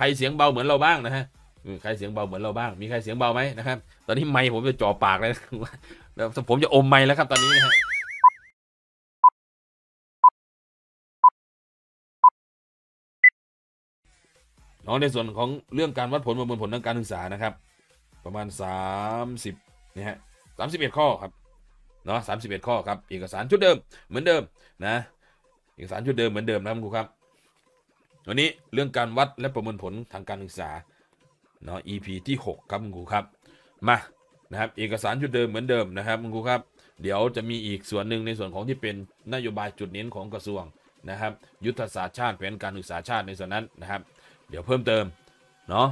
ครเสียงเบาเหมือนเราบ้างนะฮะ ใครเสียงเบาเหมือนเราบ้าง มีใครเสียงเบาไหมนะครับ ตอนนี้ไม้ผมจะจ่อปากเลยนะผมจะอมไม้แล้วครับตอนนี้นะฮะน้องในส่วนของเรื่องการวัดผลประเมินผลทางการศึกษานะครับ ประมาณ 30นี่ฮะสามสิบเอ็ดข้อครับ เนาะสามสิบเอ็ดข้อครับ เอกสารชุดเดิมเหมือนเดิมนะ เอกสารชุดเดิมเหมือนเดิมนะครับครูครับวันนี้เรื่องการวัดและประเมินผลทางการศึกษาเนาะ EP ที่6ครับคุณครูครับ มานะครับเอกสารชุดเดิมเหมือนเดิมนะครับคุณครูครับ เดี๋ยวจะมีอีกส่วนหนึ่งในส่วนของที่เป็นนโยบายจุดเน้นของกระทรวงนะครับ ยุทธศาสตร์ชาติแผนการศึกษาชาติในส่วนนั้นนะครับ เดี๋ยวเพิ่มเติม เนาะ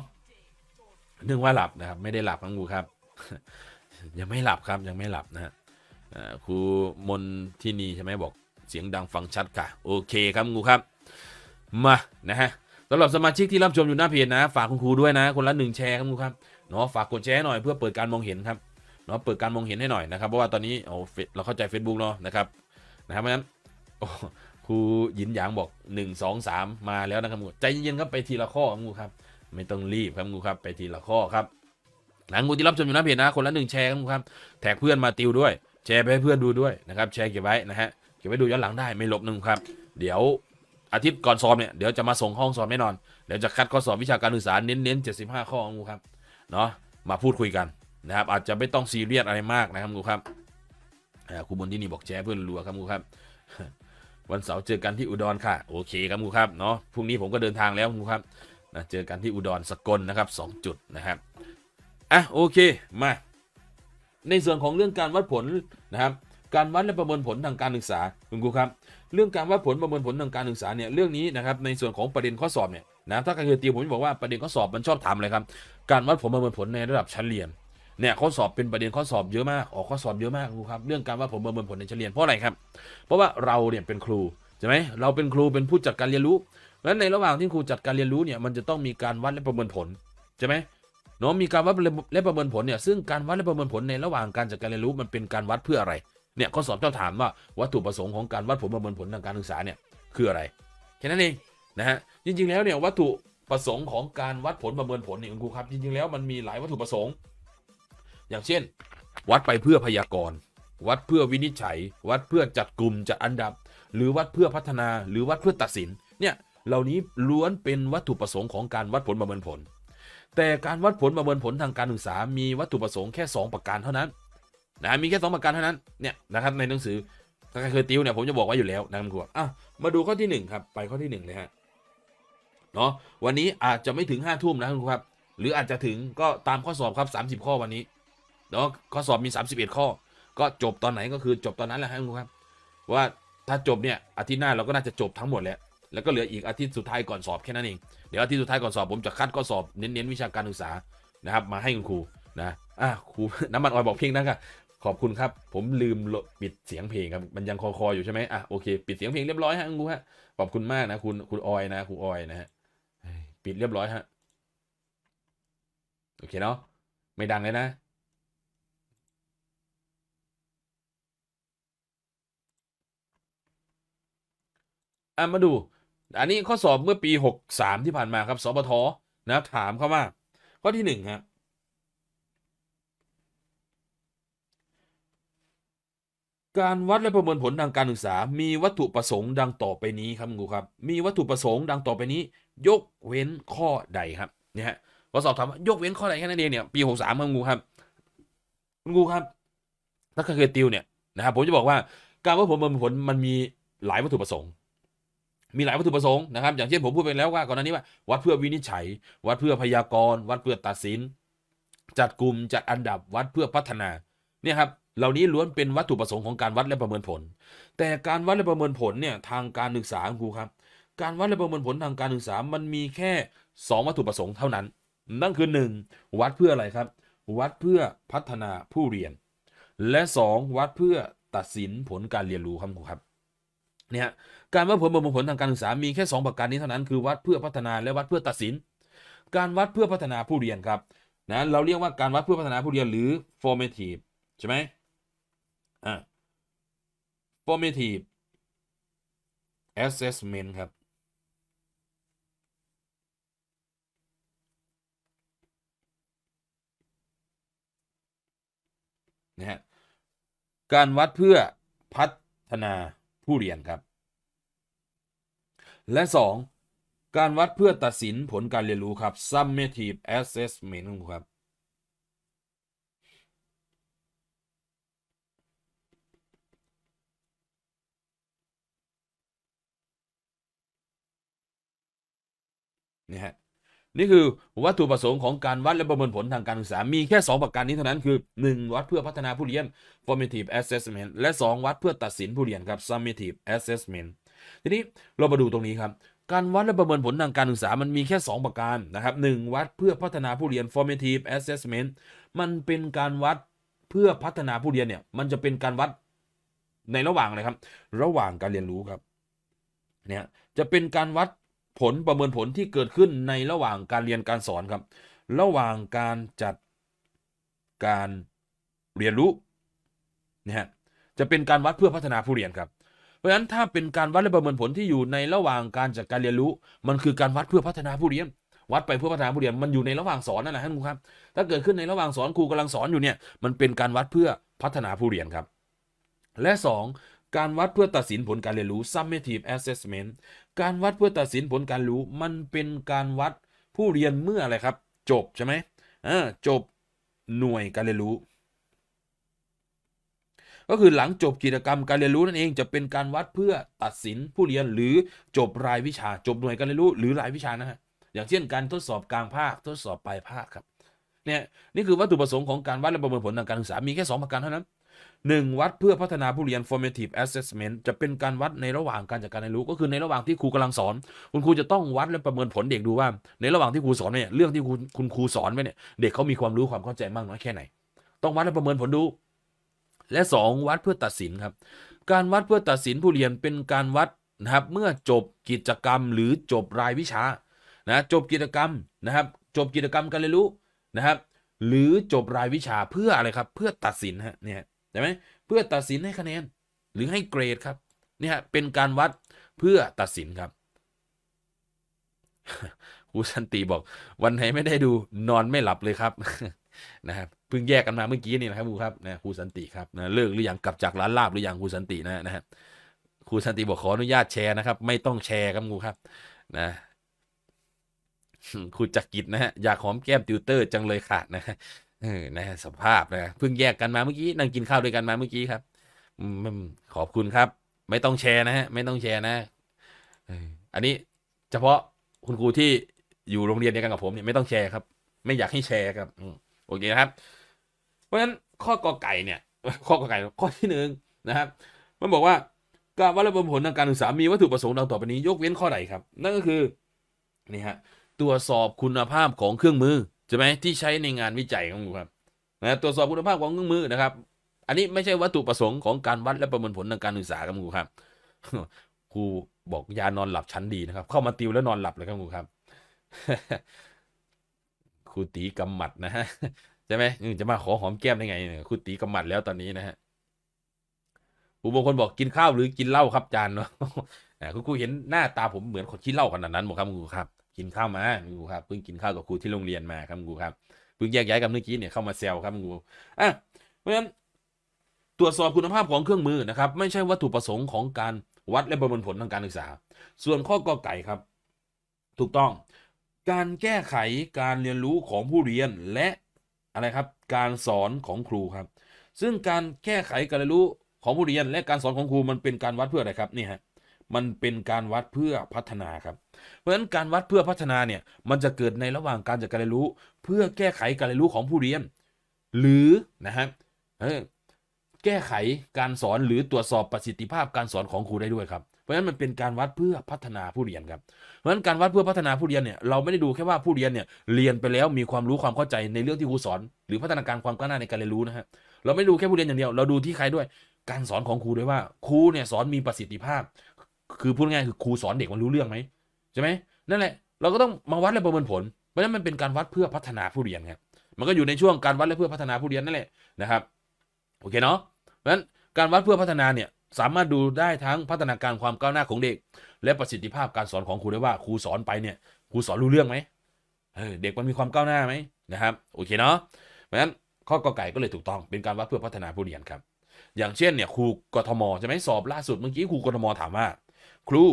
เนื่องว่าหลับนะครับไม่ได้หลับครับครูครับ ยังไม่หลับครับยังไม่หลับนะะครูมนที่นี่ใช่ไหมบอก เสียงดังฟังชัดค่ะโอเคครับครูครับมานะฮะสำหรับสมาชิกที่รับชมอยู่หน้าเพจนะ ฝากคุณครูด้วยนะ คนละหนึ่งแชร์ครับคุณครับเนาะฝากกดแชร์หน่อยเพื่อเปิดการมองเห็นครับเนาะเปิดการมองเห็นให้หน่อยนะครับเพราะว่าตอนนี้โอ้เราเข้าใจ Facebook เนาะนะครับนะครับเพราะฉะนั้นครูหยินหยางบอก1 2 3 มาแล้วนะครับงูใจเย็นๆครับไปทีละข้อครับงูครับไม่ต้องรีบครับงูครับ ไปทีละข้อครับ หลังูที่รับชมอยู่หน้าเพจนะคนละหนึ่งแชร์ครับงูครับแท็กเพื่อนมาติวด้วย แชร์ไปให้เพื่อนดูด้วยนะครับแชร์เก็บไว้นะฮะเก็บไว้ดูย้อนหลังได้ไม่ลบนึงครับเดี๋ยวอาทิตย์ก่อนสอบเนี่ยเดี๋ยวจะมาส่งห้องสอบแน่นอนเดี๋ยวจะคัดข้อสอบวิชาการศึกษาเน้นๆ้าข้อูครับเนาะมาพูดคุยกันนะครับอาจจะไม่ต้องซีเรียสอะไรมากนะครับครูครับครูบนที่นี่บอกแชร์เพื่อนรัวครับรูครับ วันเสาร์เจอกันที่อุดรค่ะโอเคครับรูครับเนาะพรุ่งนี้ผมก็เดินทางแล้วครูครับนะเจอกันที่อุดรสกลนะครับสองจุดนะครับอ่ะโอเคมาในส่วนของเรื่องการวัดผลนะครับการวัดและประเมินผลทางการศึกษาคุณครูครับเรื่องการว่าผลประเมินผลทางการศึกษาเนี่ยเรื่องนี้นะครับในส่วนของประเด็นข้อสอบเนี่ยนะถ้าการเรียนตีผมบอกว่าประเด็นข้อสอบมันชอบถามเลยครับการวัดผลประเมินผลในระดับชั้นเรียนเนี่ยข้อสอบเป็นประเด็นข้อสอบเยอะมากออกข้อสอบเยอะมากครูครับ เรื่องการว่าผลประเมินผลในชั้นเรียนเพราะอะไรครับ เพราะว่าเราเนี่ยเป็นครูใช่ไหมเราเป็นครูเป็นผู้จัดการเรียนรู้แล้วในระหว่างที่ครูจัดการเรียนรู้เนี่ยมันจะต้องมีการวัดและประเมินผลใช่ไหมเนาะมีการวัดและประเมินผลเนี่ยซึ่งการวัดและประเมินผลในระหว่างการจัดการเรียนรู้มันเป็นการวัดเพื่ออะไรเนี่ยข้อสอบเจ้าถามว่าวัตถุประสงค์ของการวัดผลประเมินผลทางการศึกษาเนี่ยคืออะไรแค่นั้นเองนะฮะจริง ๆ แล้วเนี่ยวัตถุประสงค์ของการวัดผลประเมินผลเนี่ยคุณครูครับ จริงๆ แล้วมันมีหลายวัตถุประสงค์ อย่างเช่น วัดไปเพื่อพยากรณ์ วัดเพื่อวินิจฉัย วัดเพื่อจัดกลุ่มจัดอันดับ หรือวัดเพื่อพัฒนาหรือวัดเพื่อตัดสินเนี่ยเหล่านี้ล้วนเป็นวัตถุประสงค์ของการวัดผลประเมินผล แต่การวัดผลประเมินผลทางการศึกษามีวัตถุประสงค์แค่ 2 ประการเท่านั้นนะมีแค่สองประการเท่านั้นเนี่ยนะครับในหนังสือถ้าใครเคยติวเนี่ยผมจะบอกไว้อยู่แล้วนะครับครูอ่ะมาดูข้อที่หนึ่งครับไปข้อที่หนึ่งเลยฮะเนาะวันนี้อาจจะไม่ถึงห้าทุ่มนะคุณครูครับ หรืออาจจะถึงก็ตามข้อสอบครับส0ามิบข้อวันนี้เนาะข้อสอบมีส1ามิบเอ็ดข้อ ก็จบตอนไหนก็คือจบตอนนั้นแหละครับครูครับว่าถ้าจบเนี่ยอาทิตย์หน้าเราก็น่าจะจบทั้งหมดแล้ว แล้วก็เหลืออีกอาทิตย์สุดท้ายก่อนสอบแค่นั้นเองเดี๋ยวอาทิตย์สุดท้ายก่อนสอบผมจะคัดข้อสอบเน้นๆวิชาการศึกษานะครับ มาให้คุณครูนะอ่ะครูน้ำมันออยบอกเพียงนั้นค่ะขอบคุณครับ ผมลืมปิดเสียงเพลงครับ มันยังคอคออยู่ใช่ไหมอ่ะ โอเค ปิดเสียงเพลงเรียบร้อยฮะงูฮะ ขอบคุณมากนะ คุณ คุณออยนะ คุณออยนะฮะปิดเรียบร้อยฮะ โอเคเนาะ ไม่ดังเลยนะ อ่ะ มาดู อันนี้ข้อสอบเมื่อปี 63 ที่ผ่านมาครับสปทนะครับถามเข้ามาข้อที่1ฮะการวัดและประเมินผลทางการศึกษา มีวัตถุประสงค์ดังต่อไปนี้ครับครูครับ มีวัตถุประสงค์ดังต่อไปนี้ ยกเว้นข้อใดครับ เนี่ยฮะก็สอบถามว่ายกเว้นข้อใดแค่นั้นเองเนี่ย ปีหกสามครับครูครับคุณครูครับ ถ้าเคยติวเนี่ยนะครับ ผมจะบอกว่าการวัดผลประเมินผลมันมีหลายวัตถุประสงค์ มีหลายวัตถุประสงค์นะครับ อย่างเช่นผมพูดไปแล้วว่าก่อนหน้านี้ว่า วัดเพื่อวินิจฉัย วัดเพื่อพยากรณ์ วัดเพื่อตัดสิน จัดกลุ่ม จัดอันดับ วัดเพื่อพัฒนา เนี่ยครับเหล่านี้ล้วนเป็นวัตถุประสงค์ของการวัดและประเมินผล แต่การวัดและประเมินผลเนี่ยทางการศึกษาครูครับ การวัดและประเมินผลทางการศึกษามันมีแค่ 2 วัตถุประสงค์เท่านั้น นั่นคือ 1. วัดเพื่ออะไรครับ วัดเพื่อพัฒนาผู้เรียน และ 2. วัดเพื่อตัดสินผลการเรียนรู้ครับครูครับ เนี่ยการวัดผลประเมินผลทางการศึกษามีแค่ 2 ประการนี้เท่านั้น คือ วัดเพื่อพัฒนาและวัดเพื่อตัดสิน การวัดเพื่อพัฒนาผู้เรียนครับนะเราเรียกว่าการวัดเพื่อพัฒนาผู้เรียนหรือ formative ใช่ไหมอ่ะ formative assessment ครับนะฮะ การวัดเพื่อพัฒนาผู้เรียนครับ และ 2 การวัดเพื่อตัดสินผลการเรียนรู้ครับ summative assessment ครับนะฮะนี่คือวัตถุประสงค์ของการวัดและประเมินผลทางการศึกษา มีแค่ 2 ประการนี้เท่านั้นคือ 1 วัดเพื่อพัฒนาผู้เรียน formative assessment และ2วัดเพื่อตัดสินผู้เรียนครับ summative assessment ทีนี้เรามาดูตรงนี้ครับ การวัดและประเมินผลทางการศึกษามันมีแค่ 2 ประการนะครับ1วัดเพื่อพัฒนาผู้เรียน formative assessment มันเป็นการวัดเพื่อพัฒนาผู้เรียนเนี่ยมันจะเป็นการวัดในระหว่างอะไรครับระหว่างการเรียนรู้ครับเนี่ยจะเป็นการวัดผล ประเมินผลที่เกิดขึ้นในระหว่างการเรียนการสอนครับ ระหว่างการจัดการเรียนรู้นะฮะจะเป็นการวัดเพื่อพัฒนาผู้เรียนครับเพราะฉะนั้นถ้าเป็นการวัดและประเมินผลที่อยู่ในระหว่างการจัดการเรียนรู้ มันคือการวัดเพื่อพัฒนาผู้เรียน วัดไปเพื่อพัฒนาผู้เรียนมันอยู่ในระหว่างสอนนั่นแหละท่านครูครับถ้าเกิดขึ้นในระหว่างสอนครูกำลังสอนอยู่เนี่ยมันเป็นการวัดเพื่อพัฒนาผู้เรียนครับและ 2การวัดเพื่อตัดสินผลการเรียนรู้ summative assessment การวัดเพื่อตัดสินผลการรู้มันเป็นการวัดผู้เรียนเมื่ออะไรครับ จบใช่ไหมอ่าจบหน่วยการเรียนรู้ ก็คือหลังจบกิจกรรมการเรียนรู้นั่นเองจะเป็นการวัดเพื่อตัดสินผู้เรียนหรือจบรายวิชาจบหน่วยการเรียนรู้หรือรายวิชานะฮะอย่างเช่นการทดสอบกลางภาคทดสอบปลายภาคครับ เนี่ยนี่คือวัตถุประสงค์ของการวัดและประเมินผลทางการศึกษามีแค่2ประการเท่านั้น1วัดเพื่อพัฒนาผู้เรียน formative assessment จะเป็นการวัดในระหว่างการจัดการเรียนรู้ก็คือในระหว่างที่ครูกำลังสอน คุณครูจะต้องวัดและประเมินผลเด็กดูว่า ในระหว่างที่ครูสอนเนี่ยเรื่องที่คุณคุณครูสอนไปเนี่ยเด็กเขามีความรู้ความเข้าใจมากน้อยแค่ไหน ต้องวัดและประเมินผลดู และ 2 วัดเพื่อตัดสินครับการวัดเพื่อตัดสินผู้เรียนเป็นการวัดนะครับเมื่อจบกิจกรรม หรือจบรายวิชานะจบกิจกรรมนะครับจบกิจกรรมการเรียนรู้นะครับหรือจบรายวิชาเพื่ออะไรครับเพื่อตัดสินฮะเนี่ยไหมเพื่อตัดสินให้คะแนน หรือให้เกรดครับ เนี่ยเป็นการวัดเพื่อตัดสินครับครูสันติบอกวันไหนไม่ได้ดูนอนไม่หลับเลยครับนะครับเพิ่งแยกกันมาเมื่อกี้นี่นะครับครูครับนะครูสันติครับนะเลิกหรือยังกลับจากร้านลาบหรือยังครูสันตินะนะครับครูสันติบอกขออนุญาตแชร์นะครับ ไม่ต้องแชร์ครับครูครับนะครูจักกิจนะฮะอยากหอมแก้มติวเตอร์จังเลยค่ะนะนะสภาพนะเพิ่งแยกกันมาเมื่อกี้นั่งกิน ข้าว ด้วยกันมาเมื่อกี้ครับอขอบคุณครับ ไม่ต้องแชร์นะฮะไม่ต้องแชร์นะอันนี้เฉพาะคุณครูที่อยู่โรงเรียนเดียวกันกับผมเนี่ย ไม่ต้องแชร์ครับ ไม่อยากให้แชร์ครับโอเคนะครับ เพราะฉะนั้นข้อกอไก่เนี่ย ข้อกอไก่ข้อที่หนึ่งนะครับ มันบอกว่าการวัดผลทางการศึกษามีวัตถุประสงค์ดังต่อไปนี้ ยกเว้นข้อใดครับ นั่นก็คือ นี่ฮะตรวจสอบคุณภาพของเครื่องมือใช่ไหมที่ใช้ในงานวิจัยของคุูครับนะตรวจสอบคุณภาพของเครื่องมือนะครับ อันนี้ไม่ใช่วัตถุประสงค์ของการวัดและประเมินผลทางการศึกษาครับคุูครับครูบอกยานอนหลับชั้นดีนะครับเข้ามาติวแล้วนอนหลับเลยครับคุูครับครูตีกำหมัดนะฮะใช่ไหมจะมาขอหอมแก้มได้ไงครูตีกำหมัดแล้วตอนนี้นะฮะครูบางคนบอกกินข้าวหรือกินเหล้าครับจานเนาะคครูเห็นหน้าตาผมเหมือนคนกินเหล้าขนาดนั้นหมดครับครูครับกินข้าวมาครูครับเพิ่งกินข้าวกับครูที่โรงเรียนมาครับครูครับเพิ่งแยกย้ายกับเมื่อกี้เนี่ยเข้ามาเซลครับครูอ่ะเพราะฉะนั้นตรวจสอบคุณภาพของเครื่องมือนะครับ ไม่ใช่วัตถุประสงค์ของการวัดและประเมินผลทางการศึกษา ส่วนข้อกอไก่ครับ ถูกต้อง การแก้ไขการเรียนรู้ของผู้เรียนและอะไรครับการสอนของครูครับซึ่งการแก้ไขการเรียนรู้ของผู้เรียน และการสอนของครูมันเป็นการวัดเพื่ออะไรครับนี่ฮะมันเป็นการวัดเพื่อพัฒนาครับ เพราะฉะนั้นการวัดเพื่อพัฒนา เนี่ย มันจะเกิดในระหว่างการจัดการเรียนรู้ เพื่อแก้ไขการเรียนรู้ของผู้เรียน หรือนะฮะแก้ไขการสอนหรือตรวจสอบประสิทธิภาพการสอนของครูได้ด้วยครับ เพราะฉะนั้นมันเป็นการวัดเพื่อพัฒนาผู้เรียนครับ เพราะฉะนั้นการวัดเพื่อพัฒนาผู้เรียนเนี่ยเราไม่ได้ดูแค่ว่าผู้เรียนเนี่ยเรียนไปแล้วมีความรู้ความเข้าใจในเรื่องที่ครูสอน หรือพัฒนาการความก้าวหน้าในการเรียนรู้นะฮะเราไม่ดูแค่ผู้เรียนอย่างเดียวเราดูที่ใครด้วยการสอนของครูด้วยว่า ครูเนี่ยสอนมีประสิทธิภาพคือพูดง่ายคือครูสอนเด็กมันรู้เรื่องไหมใช่ไหมนั่นแหละเราก็ต้องมาวัดและประเมินผลเพราะฉะนั้นมันเป็นการวัดเพื่อพัฒนาผู้เรียนครับมันก็อยู่ในช่วงการวัดและเพื่อพัฒนาผู้เรียนนั่นแหละนะครับโอเคเนาะเพราะฉะนั้นการวัดเพื่อพัฒนาเนี่ยสามารถดูได้ทั้งพัฒนาการความก้าวหน้าของเด็ก และประสิทธิภาพการสอนของครูได้ว่าครูสอนไปเนี่ยครูสอนรู้เรื่องไหมเด็กมันมีความก้าวหน้าไหมนะครับโอเคเนาะเพราะฉะนั้นข้อกอไก่ก็เลยถูกต้องเป็นการวัดเพื่อพัฒนาผู้เรียนครับ อย่างเช่นเนี่ยครูกทมใช่ไหมสอบล่าสุดเมื่อกี้ครูกทมถามว่าครู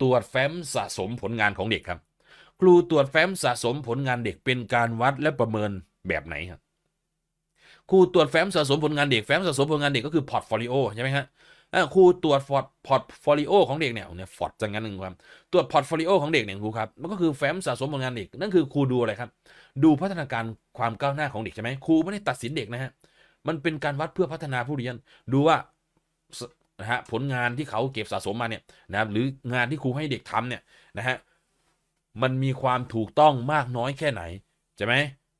ตรวจแฟ้มสะสมผลงานของเด็กครับครูตรวจแฟ้มสะสมผลงานเด็กเป็นการวัดและประเมินแบบไหนครับครูตรวจแฟ้มสะสมผลงานเด็ก แฟ้มสะสมผลงานเด็กก็คือพอร์ตโฟลิโอใช่ไหมครับครูตรวจพอร์ตพอร์ตโฟลิโอของเด็กเนี่ยเนี่ยฟอร์ตจังงั้นหนึ่งครับตรวจพอร์ตโฟลิโอของเด็กเนี่ยครูครับมันก็คือแฟ้มสะสมผลงานเด็กนั่นคือครูดูอะไรครับดูพัฒนาการความก้าวหน้าของเด็กใช่ไหมครูไม่ได้ตัดสินเด็กนะฮะมันเป็นการวัดเพื่อพัฒนาผู้เรียนดูว่านะฮะผลงานที่เขาเก็บสะสมมาเนี่ยนะครับหรืองานที่ครูให้เด็กทำเนี่ยนะฮะมันมีความถูกต้องมากน้อยแค่ไหนใช่ไหม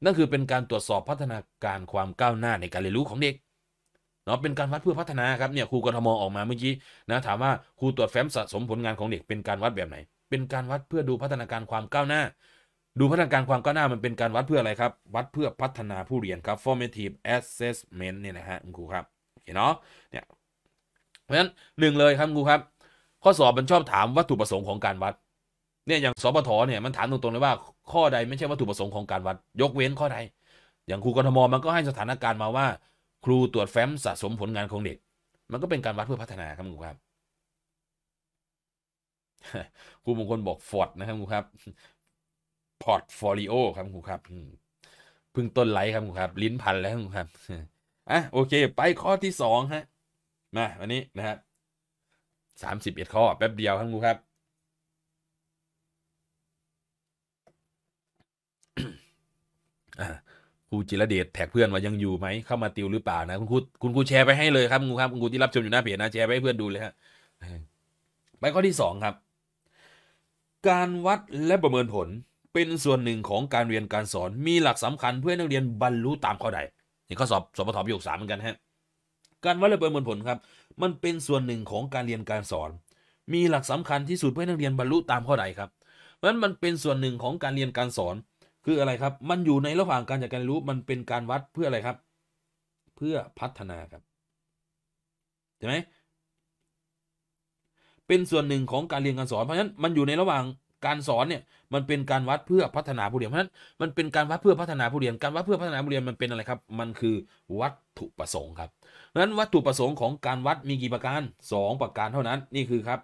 นั่นคือเป็นการตรวจสอบพัฒนาการความก้าวหน้าในการเรียนรู้ของเด็กเนาะเป็นการวัดเพื่อพัฒนาครับเนี่ยครูกทมออกมาเมื่อกี้นะถามว่าครูตรวจแฟ้มสะสมผลงานของเด็ก เป็นการวัดแบบไหน เป็นการวัดเพื่อดูพัฒนาการความก้าวหน้า ดูพัฒนาการความก้าวหน้ามันเป็นการวัดเพื่ออะไรครับวัดเพื่อพัฒนาผู้เรียนครับ formative assessment เนี่ยนะฮะครูครับเห็นเนาะเนี่ยเพราะฉะนั้นหนึ่งเลยครับครูครับ ข้อสอบ มันชอบถามวัตถุประสงค์ของการวัด เนี่ยอย่างสปทเนี่ย มันถามตรงๆเลยว่าข้อใด ไม่ใช่วัตถุประสงค์ของการวัด ยกเว้นข้อใด อย่างครูกรทมมันก็ให้สถานการณ์มาว่า ครูตรวจแฟ้มสะสมผลงานของเด็ก มันก็เป็นการวัดเพื่อพัฒนาครับครูครับครูบางคนบอกฟอร์ดนะครับครูครับพอร์ตโฟลิโอครับครูครับพึ่งต้นไลท์ครับครูครับ ลิ้นพันแล้วครับครับอ่ะโอเค ไปข้อที่สองฮะมาวันนี้ นะครับสามสิบเอ็ดข้อแป๊บเดียวครับคูณครับครูจิรเดชแท็กเพื่อนว่ายังอยู่ไหมเข้ามาติวหรือเปล่านะคุณครูคุณครูแชร์ไปให้เลยครับคุณครูครับคุณครูที่รับชมอยู่หน้าเพจนะแชร์ไปให้เพื่อนดูเลยฮะ ไปข้อที่สองครับ การวัดและประเมินผลเป็นส่วนหนึ่งของการเรียนการสอนมีหลักสำคัญเพื่อนักเรียนบรรลุตามข้อใดนี่ข้อสอบสอบประถมยกสามเหมือนกันฮะการวัดและประเมินผลครับมันเป็นส่วนหนึ่งของการเรียนการสอน มีหลักสำคัญที่สุดเพื่อนักเรียนบรรลุตามข้อใดครับ เพราะฉะนั้นมันเป็นส่วนหนึ่งของการเรียนการสอน คืออะไรครับมันอยู่ในระหว่างการจัดการรู้มันเป็นการวัดเพื่ออะไรครับ เพื่อพัฒนาครับใช่ไหมเป็นส่วนหนึ่งของการเรียนการสอนเพราะฉะนั้นมันอยู่ในระหว่างการสอนเนี่ยมันเป็นการวัดเพื่อพัฒนาผู้เรียนเพราะฉะนั้นมันเป็นการวัดเพื่อพัฒนาผู้เรียนการวัดเพื่อพัฒนาผู้เรียนมันเป็นอะไรครับ มันคือวัตถุประสงค์ครับนั้นวัตถุประสงค์ของการวัดมีกี่ประการ 2 ประการเท่านั้น นี่คือครับ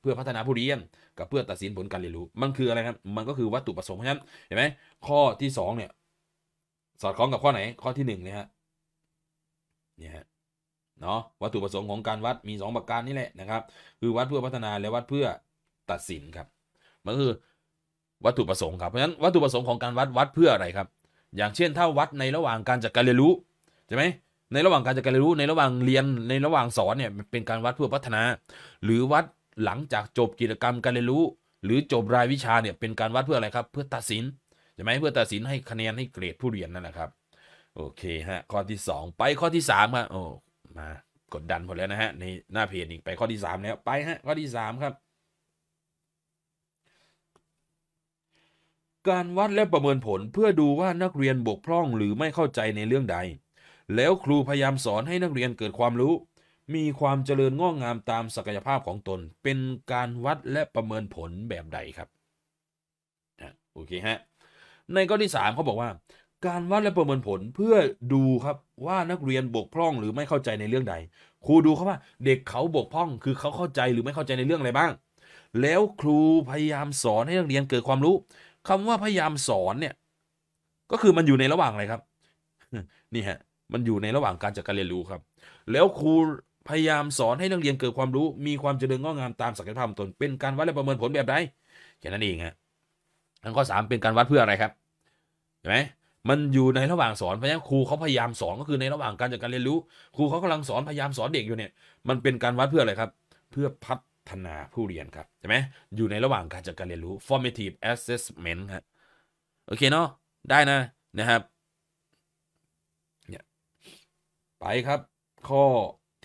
เพื่อพัฒนาผู้เรียน กับเพื่อตัดสินผลการเรียนรู้มันคืออะไรครับ มันก็คือวัตถุประสงค์เพราะฉะนั้นเห็นไหมข้อที่2เนี่ยสอดคล้องกับข้อไหน ข้อที่1เนี่ยฮะเนี่ยฮะเนาะวัตถุประสงค์ของการวัดมี2 ประการนี่แหละนะครับ คือวัดเพื่อพัฒนาและวัดเพื่อตัดสินครับมันคือวัตถุประสงค์ครับเพราะฉะนั้นวัตถุประสงค์ของการวัดวัดเพื่ออะไรครับ อย่างเช่นถ้าวัดในระหว่างการจัดการเรียนรู้ใช่ไหมในระหว่างการจัดการเรียนรู้ ในระหว่างเรียน ในระหว่างสอนเนี่ยเป็นการวัดเพื่อพัฒนา หรือวัดหลังจากจบกิจกรรมการเรียนรู้ หรือจบรายวิชาเนี่ยเป็นการวัดเพื่ออะไรครับ เพื่อตัดสินใช่ไหมเพื่อตัดสินให้คะแนนให้เกรดผู้เรียนนั่นแหละครับโอเคฮะข้อที่ 2 ไปข้อที่3ครับโอ้มากดดันหมดแล้วนะฮะในหน้าเพจอีกไปข้อที่3แล้วไปฮะข้อที่ 3 ครับการวัดและประเมินผลเพื่อดูว่านักเรียน บกพร่องหรือไม่เข้าใจในเรื่องใด แล้วครู พยายามสอนให้นักเรียนเกิดความรู้ มีความเจริญงอกงามตามศักยภาพของตน เป็นการวัดและประเมินผลแบบใดครับ โอเคฮะ ในข้อที่ 3เขาบอกว่า การวัดและประเมินผลเพื่อดูครับว่านักเรียนบกพร่องหรือไม่เข้าใจในเรื่องใด ครูดูเขาว่าเด็กเขาบกพร่องคือเขาเข้าใจหรือไม่เข้าใจในเรื่องอะไรบ้าง แล้วครูพยายามสอนให้นักเรียนเกิดความรู้คำว่าพยายามสอนเนี่ยก็คือมันอยู่ในระหว่างอะไรครับ นี่ฮะ มันอยู่ในระหว่างการจัดการเรียนรู้ครับ แล้วครูพยายามสอนให้นักเรียนเกิดความรู้มีความเจริญงอกงามตามศักยภาพตนเป็นการวัดและประเมินผลแบบใดแค่นั้นเองฮะอันข้อสามเป็นการวัดเพื่ออะไรครับเห็นไหมมันอยู่ในระหว่างสอนเพราะงั้นครูเขาพยายามสอนก็คือในระหว่างการจัดการเรียนรู้ครูเขากำลังสอนพยายามสอนเด็กอยู่เนี่ยมันเป็นการวัดเพื่ออะไรครับ เพื่อพัฒฒนาผู้เรียน ครับใช่ไหมอยู่ในระหว่างการจัดการเรียนรู้ formative assessment ครับโอเค เนาะ ได้นะนะครับเนี่ยไปครับข้อ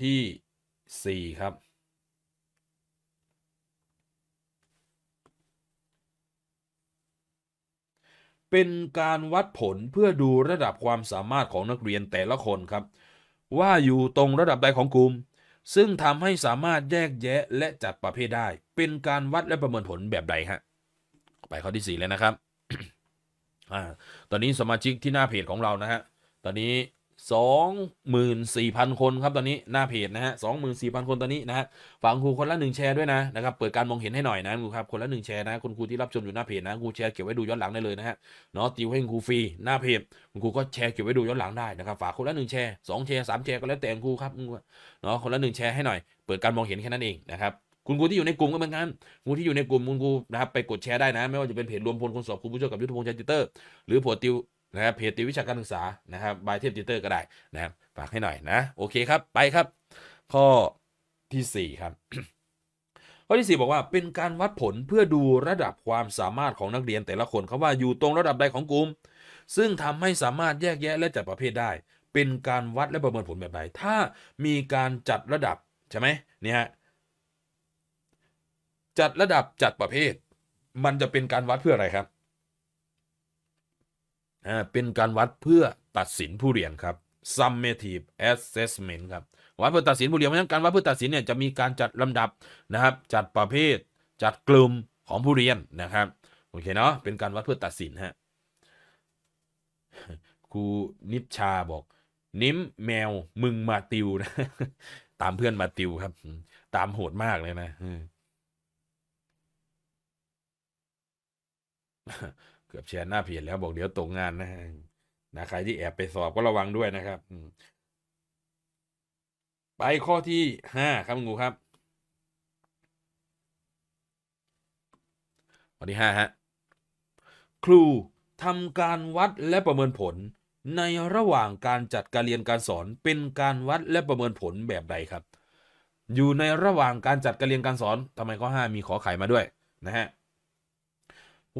ที่ 4 ครับ เป็นการวัดผลเพื่อดูระดับความสามารถของนักเรียนแต่ละคนครับ ว่าอยู่ตรงระดับ ใด ของกลุ่มซึ่งทำให้สามารถแยกแยะและจัดประเภทได้ เป็นการวัดและประเมินผลแบบใดฮะไปข้อที่ 4 แล้วนะครับอตอนนี้สมาชิกที่หน้าเพจของเรานะฮะตอนนี้24,000 คนครับตอนนี้ หน้าเพจนะฮะ24,000คนตอนนี้นะฮะฝากครูคนละ1แชร์ด้วยนะนะครับเปิดการมองเห็นให้หน่อยนะครูครับคนละ1แชร์นะคุณครูที่รับชมอยู่หน้าเพจนะครูแชร์เก็บไว้ดูย้อนหลังได้เลยนะฮะเนาะติวให้ครูฟรีหน้าเพจคุณครูก็แชร์เก็บไว้ดูย้อนหลังได้นะครับฝากคนละ1แชร์ 2 แชร์3 แชร์ก็แล้วแต่ครูครับเนาะคนละ1แชร์ให้หน่อยเปิดการมองเห็นแค่นั้นเองนะครับคุณครูที่อยู่ในกลุ่มก็เหมือนกันคุณที่อยู่ในกลุ่มคุณครูนะครับไปกดแชร์ได้นะ ไม่ว่าจะเป็นเพจรวมพลคนสอบครูผู้ช่วยกับยุทธพงศ์ชัยติเตอร์หรือผัวติวนะครับเพจติวิชาการศึกษานะครับบายเทปติเตอร์ก็ได้นะฝากให้หน่อยนะโอเคครับไปครับ ข้อที่ 4 ครับ ข้อที่ 4 บอกว่า เป็นการวัดผลเพื่อดูระดับความสามารถของนักเรียนแต่ละคนเขาว่าอยู่ตรงระดับใดของกลุ่มซึ่งทำให้สามารถแยกแยะและจัดประเภทได้ เป็นการวัดและประเมินผลแบบใดถ้ามีการจัดระดับใช่ไหมเนี่ยจัดระดับจัดประเภท มันจะเป็นการวัดเพื่ออะไรครับเป็นการวัดเพื่อตัดสินผู้เรียนครับ summative assessment ครับวัดเพื่อตัดสินผู้เรียนเพราะฉะนั้นการวัดเพื่อตัดสินเนี่ยจะมีการจัดลำดับนะครับ จัดประเภท จัดกลุ่มของผู้เรียนนะครับ โอเคเนาะ เป็นการวัดเพื่อตัดสินฮะครูนิชชาบอก นิ้มแมวมึงมาติวนะ ตามเพื่อนมาติวครับ ตามโหดมากเลยนะเกือบแชร์หน้าเพจแล้วบอกเดี๋ยวตกงานนะนะใคร ที่แอบไป สอบ ก็ระวังด้วยนะครับไปข้อที่ห้าครับงูครับข้อที่ห้าฮะครูทำการวัดและประเมินผล ในระหว่างการจัดการเรียนการสอนเป็นการวัดและประเมินผลแบบใดครับ อยู่ในระหว่างการจัดการเรียนการสอนทำไมข้อห้ามีขอไขมาด้วยนะฮะ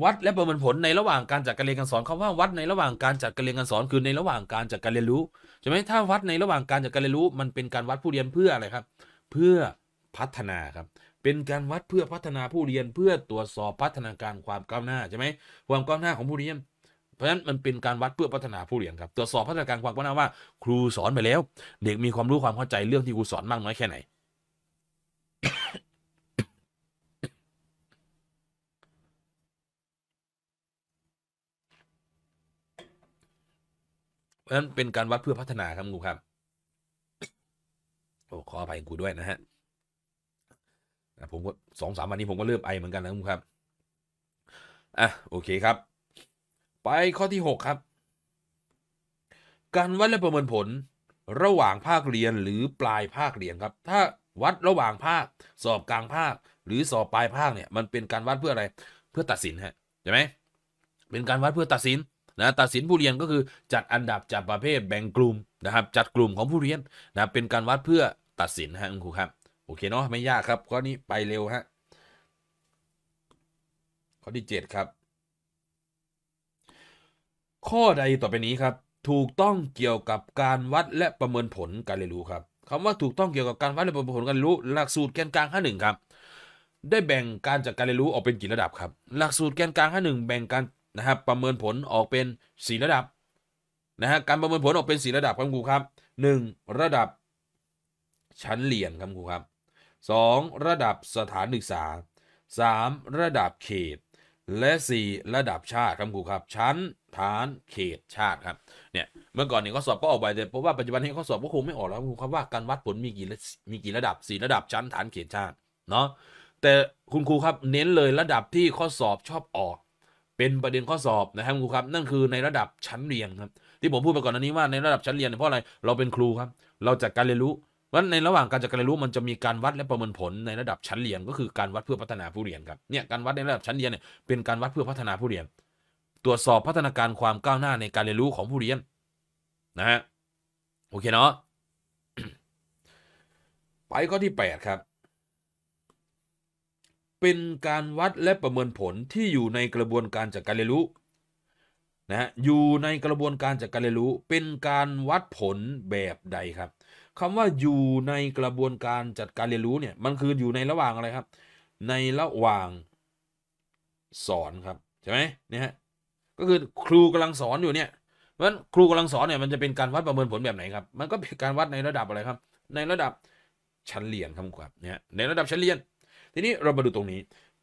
วัดและประเมินผลในระหว่างการจัดการเรียนการสอนคขาว่าวัดในระหว่างการจัดการเรียนการสอนคือในระหว่างการจัดการเรียนรู้ใช่ไหมถ้าวัดในระหว่างการจัดการเรียนรู้ มันเป็นการวัดผู้เรียนเพื่ออะไรครับ เพื่อพัฒนาครับ เป็นการวัดเพื่อพัฒนาผู้เรียน เพื่อตรวจสอบพัฒนาการความก้าวหน้าใช่ไหมความก้าวหน้าของผู้เรียน เพราะฉะนั้นมันเป็นการวัดเพื่อพัฒนาผู้เรียนครับตรวจสอบพัฒนาการความก้าวหน้าว่า ครูสอนไปแล้วเด็กมีความรู้ความเข้าใจเรื่องที่ครูสอนมากน้อยแค่ไหนราะฉะนั้นเป็นการวัดเพื่อพัฒนาครับงูครับโอ้ขออภัยกูด้วยนะฮะผมก็สองสามวันนี้ผมก็เริ่มไอเหมือนกันนะงูครับ อ่ะโอเคครับ ไปข้อที่6ครับ การวัดและประเมินผล ระหว่างภาคเรียนหรือปลายภาคเรียนครับ ถ้าวัดระหว่างภาคสอบกลางภาคหรือสอบปลายภาคเนี่ยมันเป็นการวัดเพื่ออะไรเพื่อตัดสินฮะใช่ไหมเป็นการวัดเพื่อตัดสินนะตัดสินผู้เรียนก็คือจัดอันดับจัดประเภทแบ่งกลุ่มนะครับจัดกลุ่มของผู้เรียนนะเป็นการวัดเพื่อตัดสินฮะคุณครูครับโอเคเนาะไม่ยากครับข้อนี้ไปเร็วฮะข้อที่ 7 ครับ ข้อใดต่อไปนี้ครับ ถูกต้องเกี่ยวกับการวัดและประเมินผลการเรียนรู้ครับคำว่าถูกต้องเกี่ยวกับการวัดและประเมินผลการเรียนรู้ หลักสูตรแกนกลางข้นหึ่งครับได้แบ่งการจัดการเรียนรู้ออกเป็นกี่ระดับครับ หลักสูตรแกนกลางข้นหึ่งแบ่งการนะครับประเมินผลออกเป็น 4 ระดับนะฮะการประเมินผลออกเป็น 4 ระดับครับครูครับ 1. ระดับชั้นเรียนครับครูครับ 2. ระดับสถานศึกษา 3. ระดับเขต และ 4 ระดับชาติครับครูครับ ชั้นฐานเขตชาติครับเนี่ยเมื่อก่อนเนี่ยข้อสอบก็ออกไปแต่เพราะว่าปัจจุบันนี้ข้อสอบก็คงไม่ออกแล้วครับครูครับว่า การวัดผลมีกี่มีกี่ระดับ 4 ระดับชั้นฐานเขตชาติเนาะแต่คุณครูครับเน้นเลยระดับที่ข้อสอบชอบออกเป็นประเด็นข้อสอบนะครับครูครับ นั่นคือในระดับชั้นเรียนครับที่ผมพูดไปก่อนอันนี้ว่าในระดับชั้นเรียนเพราะอะไรเราเป็นครูครับ เราจัดการเรียนรู้ว่าในระหว่างการจัดการเรียนรู้มันจะมีการวัดและประเมินผลในระดับชั้นเรียน ก็คือการวัดเพื่อพัฒนาผู้เรียนครับเนี่ยการวัดในระดับชั้นเรียนเนี่ยเป็นการวัดเพื่อพัฒนาผู้เรียน ตรวจสอบพัฒนาการความก้าวหน้าในการเรียนรู้ของผู้เรียน นะฮะโอเคเนาะไปข้อที่ 8 ครับเป็นการวัดและประเมินผลที่อยู่ในกระบวนการจากการเรียนรู้นะอยู่ในกระบวนการจากการเรียนรู้ เป็นการวัดผลแบบใดครับคำว่าอยู่ในกระบวนการจัดการเรียนรู้เนี่ยมันคืออยู่ในระหว่างอะไรครับในระหว่างสอน ครับ ใช่ไหมเนี่ยฮะก็คือครูกำลังสอนอยู่เนี่ยเพราะฉะนั้นครูกำลังสอนเนี่ยมันจะเป็นการวัดประเมินผลแบบไหนครับมันก็เป็นการวัดในระดับอะไรครับ ในระดับชั้นเรียนครับครับเนี่ยในระดับชั้นเรียนทีนี้เรามาดูตรงนี้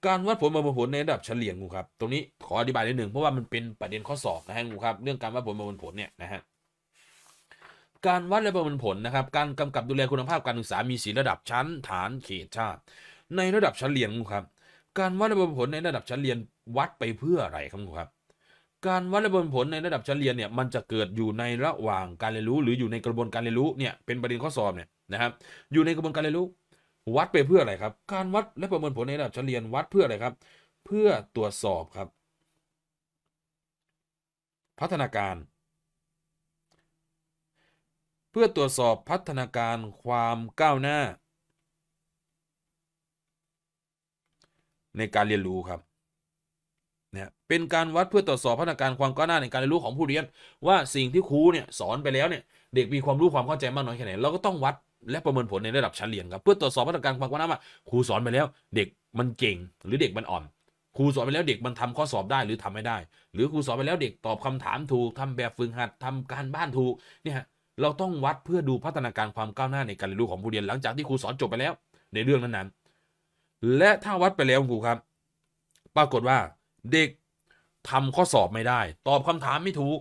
การวัดผลประเมินผลในระดับเฉลี่ยงูครับตรงนี้ขออธิบายนิดหนึ่งเพราะว่ามันเป็นประเด็นข้อสอบนะฮะงูครับเรื่องการวัดผลประเมินผลเนี่ยนะฮะการวัดและประเมินผลนะครับการกำกับดูแลคุณภาพการศึกษามีสีระดับชั้นฐานเขตชาติ ในระดับเฉลี่รียครับการวัดและประเมินผลในระดับเฉลี่ียงวัดไปเพื่ออะไรครับครับการวัดและประเมินผลในระดับเฉลี่ียงเนี่ยมันจะเกิดอยู่ในระหว่างการเรียนรู้หรืออยู่ในกระบวนการเรียนรู้เนี่ยเป็นประเด็นข้อสอบเนี่ยนะครับอยู่ในกระบวนการเรียนรู้วัดไปเพื่ออะไรครับ การวัดและประเมินผลในระดับชั้นเรียนวัดเพื่ออะไรครับ เพื่อตรวจสอบครับ พัฒนาการ เพื่อตรวจสอบพัฒนาการความก้าวหน้า ในการเรียนรู้ครับ เนี่ย เป็นการวัดเพื่อตรวจสอบพัฒนาการความก้าวหน้าในการเรียนรู้ของผู้เรียน ว่าสิ่งที่ครูเนี่ยสอนไปแล้วเนี่ยเด็กมีความรู้ความเข้าใจมากน้อยแค่ไหนเราก็ต้องวัดและประเมินผลในระดับชั้นเรียนครับ เพื่อตรวจสอบมาตรการความก้าวหน้าว่าครูสอนไปแล้วเด็กมันเก่ง หรือเด็กมันอ่อน ครูสอนไปแล้วเด็กมันทำข้อสอบได้หรือทำไม่ได้ หรือครูสอนไปแล้วเด็กตอบคำถามถูกทำแบบฝึกหัดทำการบ้านถูกเนี่ยเราต้องวัดเพื่อดูพัฒนาการความก้าวหน้าในการเรียนรู้ของผู้เรียนหลังจากที่ครูสอนจบไปแล้วในเรื่องนั้นๆ และถ้าวัดไปแล้วครูครับ ปรากฏว่าเด็กทำข้อสอบไม่ได้ ตอบคำถามไม่ถูก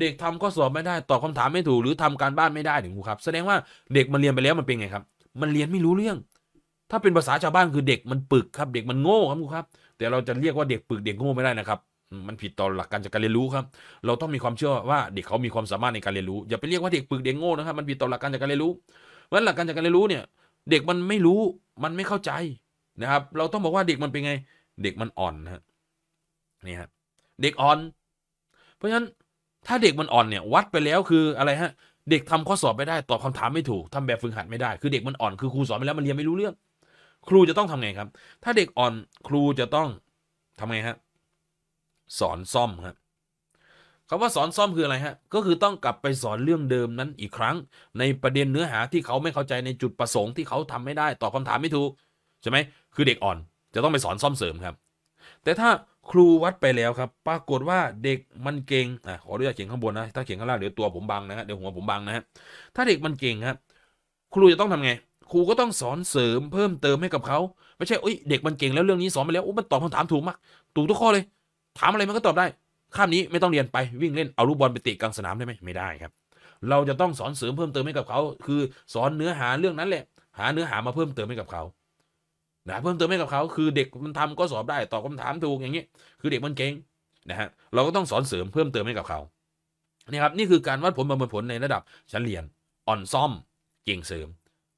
เด็กทำข้อสอบไม่ได้ ตอบคาถามไม่ถูก หรือทำการบ้านไม่ได้ถึงครูครับแสดงว่าเด็กมันเรียนไปแล้วมันเป็นไงครับ มันเรียนไม่รู้เรื่อง ถ้าเป็นภาษาชาวบ้านคือเด็กมันปึกครับ เด็กมันโง่ครับครูครับ แต่เราจะเรียกว่าเด็กปึกเด็กโง่ไม่ได้นะครับมันผิดต่อหลักการจากการเรียนรู้ครับ เราต้องมีความเชื่อว่าเด็กเขามีความสามารถในการเรียนรู้อย่าไปเรียกว่าเด็กปึกเด็กโง่นะครับมันผิดต่อหลักการจากการเรียนรู้ เพราะหลักการจากการเรียนรู้เนี่ย เด็กมันไม่รู้มันไม่เข้าใจนะครับเราต้องบอกว่าเด็กมันเป็นไง เด็กมันอ่อนนะนี่ครเด็กอ่อนเพราะฉะนั้นถ้าเด็กมันอ่อนเนี่ย วัดไปแล้วคืออะไรฮะ เด็กทำข้อสอบไม่ได้ ตอบคาถามไม่ถูก ทำแบบฝึกหัดไม่ได้ คือเด็กมันอ่อน คือครูสอนไปแล้วมันเรียนไม่รู้เรื่อง ครูจะต้องทำไงครับ ถ้าเด็กอ่อนครูจะต้องทำไงฮะสอนซ่อมครับคำว่าสอนซ่อมคืออะไรฮะก็คือต้องกลับไปสอนเรื่องเดิมนั้นอีกครั้ง ในประเด็นเนื้อหาที่เขาไม่เข้าใจในจุดประสงค์ที่เขาทำไม่ได้ตอบคาถามไม่ถูกใช่ไหมคือเด็กอ่อนจะต้องไปสอนซ่อมเสริมครับ แต่ถ้าครูวัดไปแล้วครับปรากฏว่าเด็กมันเก่งอ่ะขออนุญาตเขียนข้างบนนะถ้าเขียนข้างล่างเดี๋ยวตัวผมบังนะฮะเดี๋ยวหัวผมบังนะฮะถ้าเด็กมันเก่งครับครูจะต้องทำไง ครูก็ต้องสอนเสริมเพิ่มเติมให้กับเขาไม่ใช่เอ้ยเด็กมันเก่ง แล้วเรื่องนี้สอนไปแล้วโอ้มันตอบคำถามถูกมากถูกทุกข้อเลย ถามอะไรมันก็ตอบได้ข้ามนี้ไม่ต้องเรียนไปวิ่งเล่นเอาลูกบอลไปตีกลางสนามได้ไหมไม่ได้ครับ เราจะต้องสอนเสริมเพิ่มเติมให้กับเขาคือสอนเนื้อหาเรื่องนั้นแหละหาเนื้อหามาเพิ่มเติมให้กับเขานะเพิ่มเติมให้กับเขาคือเด็กมันทำก็สอบได้ตอบคาถามถูกอย่างนี้ คือเด็กมันเก่งนะฮะเราก็ต้องสอนเสริมเพิ่มเติมให้กับเขานี่ครับนี่คือการวัดผลประเมินผลในระดับชั้นเรียนอ่อนซ่อมเก่งเสริม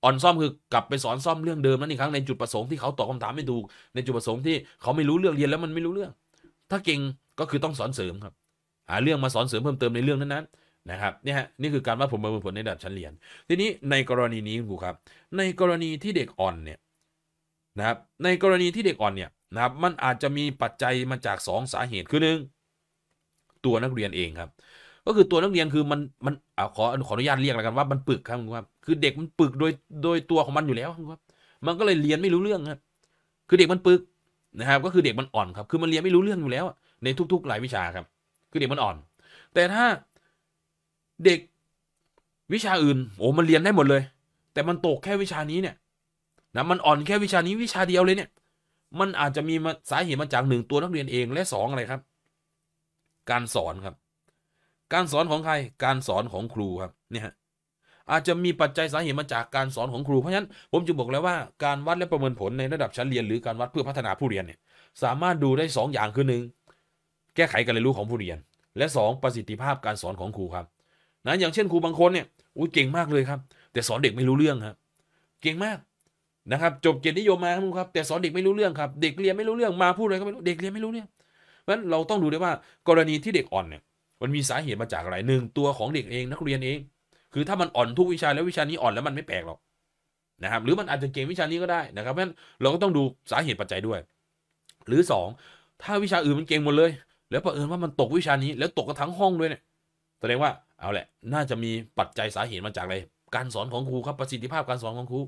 อ่อนซ่อมคือกลับไปสอนซ่อมเรื่องเดิมนั่นอีกครั้งในจุดประสงค์ที่เขาตอบคาถามไม่ถูกในจุดประสงค์ที่เขาไม่รู้เรื่องเรียนแล้วมันไม่รู้เรื่อง ถ้าเก่งก็คือต้องสอนเสริมครับหาเรื่องมาสอนเสริมเพิ่มเติมในเรื่องนั้น้นะครับนี่ฮะนี่คือการวัดผลประเมินผลในระดับชั้นเรียนทีนี้ในกรณีนี้คครูครับในกรณีที่เด็กอ่อนเนี่ยนะครับในกรณีที่เด็กอ่อนเนี่ยนะครับมันอาจจะมีปัจจัยมาจาก 2 สาเหตุคือหนึ่งตัวนักเรียนเองครับ ก็คือตัวนักเรียนคือมันมันเอาขอขออนุญาตเรียกแล้วกันว่ามันปึกครับคุณครับคือเด็กมันปึกโดยโดยตัวของมันอยู่แล้วครับมันก็เลยเรียนไม่รู้เรื่องครับคือเด็กมันปึกนะครับก็คือเด็กมันอ่อนครับคือมันเรียนไม่รู้เรื่องอยู่แล้วในทุก ๆ หลายวิชาครับ คือเด็กมันอ่อน แต่ถ้าเด็กวิชาอื่น โอ้มันเรียนได้หมดเลย แต่มันตกแค่วิชานี้เนี่ยนะมันอ่อนแค่วิชานี้วิชาเดียวเลย เนี่ย มันอาจจะมีมาสาเหตุมาจากหนึ่งตัวนักเรียนเองและสองอะไร ครับ การสอนครับ การสอนของใครการสอนของครูครับเนี่ยอาจจะมีปัจจัยสาเหตุมาจากการสอนของครูเพราะฉะนั้นผมจึงบอกแล้วว่าการวัดและประเมินผลในระดับชั้นเรียน หรือการวัดเพื่อพัฒนาผู้เรียนเนี่ยสามารถดูได้ 2 อย่างคือหนึ่งแก้ไขการเรียนรู้ของผู้เรียน และ 2 ประสิทธิภาพการสอนของครูครับนะอย่างเช่น ครูบางคนเนี่ยอุ้ยเก่งมากเลยครับ แต่สอนเด็กไม่รู้เรื่องครับเก่งมากนะครับจบเกียรตินิยมมาครับครับ แต่สอนเด็กไม่รู้เรื่องครับ เด็กเรียนไม่รู้เรื่องมาพูดอะไรก็ไม่รู้เด็กเรียนไม่รู้เรื่องเพราะฉะนั้นเราต้องดูด้วยว่า กรณีที่เด็กอ่อนเนี่ยมันมีสาเหตุมาจากอะไรหนึ่งตัวของเด็กเองนักเรียนเอง คือถ้ามันอ่อนทุกวิชาแล้ววิชานี้อ่อนแล้วมันไม่แปลกหรอกนะครับหรือมันอาจจะเก่งวิชานี้ก็ได้นะครับเพราะฉะนั้นเราก็ต้องดูสาเหตุปัจจัยด้วย หรือ 2 ถ้าวิชาอื่นมันเก่งหมดเลย แล้วประเอินว่ามันตกวิชานี้ แล้วตกกระทั้งห้องด้วยเนี่ยแสดงว่าเอาแหละ น่าจะมีปัจจัยสาเหตุมาจากอะไรการสอนของครูครับประสิทธิภาพการสอนของครู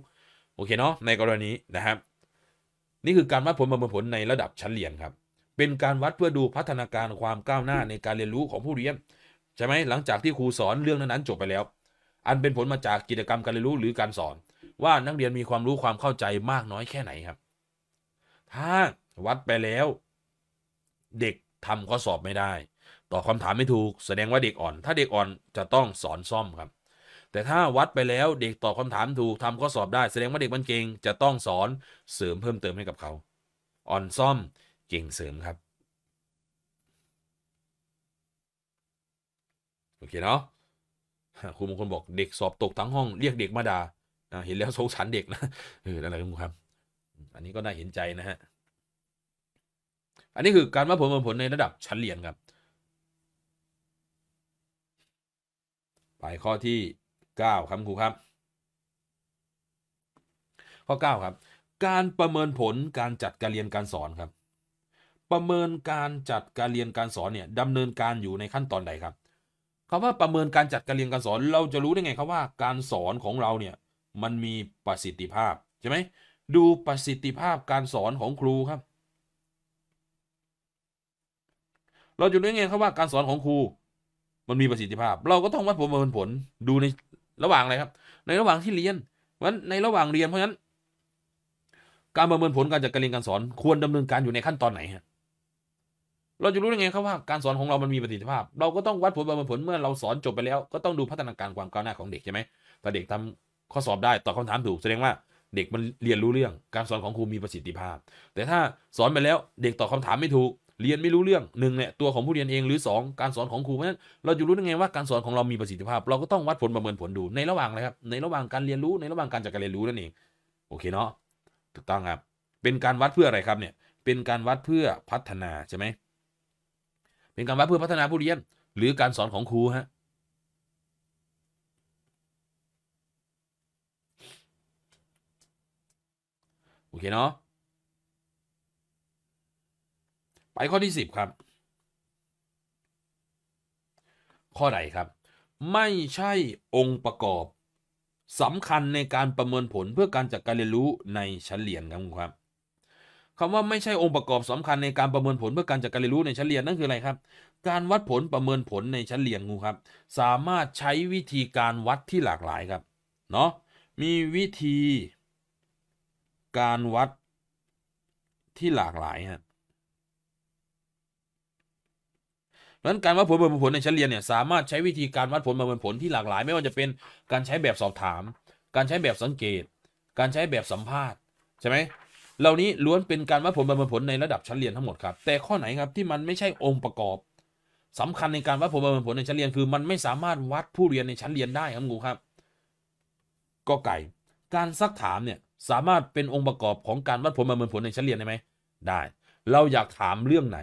โอเคเนาะ ในกรณีนะครับ นี่คือการวัดผลประเมินผลในระดับชั้นเรียนครับ เป็นการวัดเพื่อดูพัฒนาการความก้าวหน้าในการเรียนรู้ของผู้เรียน ใช่ไหมหลังจากที่ครูสอนเรื่องนั้นๆ จบไปแล้ว อันเป็นผลมาจากกิจกรรมการเรียนรู้หรือการสอน ว่านักเรียนมีความรู้ความเข้าใจมากน้อยแค่ไหนครับ ถ้าวัดไปแล้ว เด็กทำข้อสอบไม่ได้ตอบคาถามไม่ถูก แสดงว่าเด็กอ่อน ถ้าเด็กอ่อนจะต้องสอนซ่อมครับแต่ถ้าวัดไปแล้วเด็ก ตอบคาถามถูกทำข้อสอบได้ แสดงว่าเด็กมันเก่งจะต้องสอนเสริมเพิ่มเติมให้กับเขา อ่อนซ่อมเก่งเสริมครับโอเคเนาะครูบางคนบอกเด็กสอบตกทั้งห้อง เรียกเด็กมาดา่าเห็นแล้วสงสารเด็กนะเอออะไรครับอันนี้ก็น่าเห็นใจนะฮะอันนี้คือการวัดผลผลในระดับ ชั้นเรียนครับ ไปข้อที่เก้าครับครูครับข้อเก้าครับ การประเมินผลการจัดการเรียนการสอนครับ ประเมินการจัดการเรียนการสอนเนี่ยดำเนินการอยู่ในขั้นตอนใดครับคำว่าประเมินการจัดการเรียนการสอนเราจะรู้ได้ไงครับว่าการสอนของเราเนี่ยมันมีประสิทธิภาพใช่ไหมดูประสิทธิภาพการสอนของครูครับ เราจะรู้ไงครับว่าการสอนของครู มันมีประสิทธิภาพ เราก็ต้องวัดประเมินผลดูในระหว่างอะไรครับในระหว่างที่เรียนวันในระหว่างเรียนเพราะฉะนั้นการประเมินผลการจัดการเรียนการสอนควรดำเนินการอยู่ในขั้นตอนไหนฮะเราจะรู้ได้ไงครับว่าการสอนของเรามันมีประสิทธิภาพ เราก็ต้องวัดผลประเมินผลเมื่อเราสอนจบไปแล้วก็ต้องดูพัฒนาการความก้าวหน้าของเด็กใช่ไหมถ้าเด็กทำข้อสอบได้ตอบคำถามถูก แสดงว่าเด็กมันเรียนรู้เรื่อง การสอนของครูมีประสิทธิภาพ แต่ถ้าสอนไปแล้วเด็กตอบคาถามไม่ถูกเรียนไม่รู้เรื่องหนึ่งเนี่ยตัวของผู้เรียนเองหรือ 2 การสอนของครูเพราะฉะนั้นเราจะรู้ได้ไงว่าการสอนของเรามีประสิทธิภาพ เราก็ต้องวัดผลประเมินผลดูในระหว่างอะไรครับในระหว่างการเรียนรู้ในระหว่างการจัดการเรียนรู้นั่นเองโอเคเนาะถูกต้องครับเป็นการวัดเพื่ออะไรครับเนี่ยเป็นการวัดเพื่อพัฒนา ใช่ไหมเป็นการวัดเพื่อพัฒนาผู้เรียนหรือการสอนของครูฮะโอเคเนาะไปข้อที่10ครับ ข้อใดครับ ไม่ใช่องค์ประกอบสำคัญในการประเมินผลเพื่อการจัดการเรียนรู้ในชั้นเรียนครับคุณครับคำว่าไม่ใช่องค์ประกอบ สำคัญในการประเมินผลเพื่อการจัดการเรียนรู้ในชั้นเรียนนั่นคือ อะไรครับ การวัดผลประเมินผลในชั้นเรียนุณครับสามารถใช้วิธีการวัดที่หลากหลายครับเนาะมีวิธีการวัดที่หลากหลายฮะดังนั้นการวัดผลประเมินผลในชั้นเรียนเนี่ยสามารถใช้วิธีการวัดผลประเมินผลที่หลากหลาย ไม่ว่าจะเป็นการใช้แบบสอบถามการใช้แบบสังเกต การใช้แบบสัมภาษณ์ใช่ไหมเหล่านี้ล้วนเป็นการวัดผลประเมินผลในระดับชั้นเรียนทั้งหมดครับแต่ข้อไหนครับที่มันไม่ใช่องค์ประกอบ สำคัญในการวัดผลประเมินผลในชั้นเรียนคือมันไม่สามารถวัดผู้เรียนในชั้นเรียนได้ครับงูครับก็ไก่ การซักถามเนี่ยสามารถเป็นองค์ประกอบของการวัดผลประเมินผลในชั้นเรียนได้ไหมได้ เราอยากถามเรื่องไหน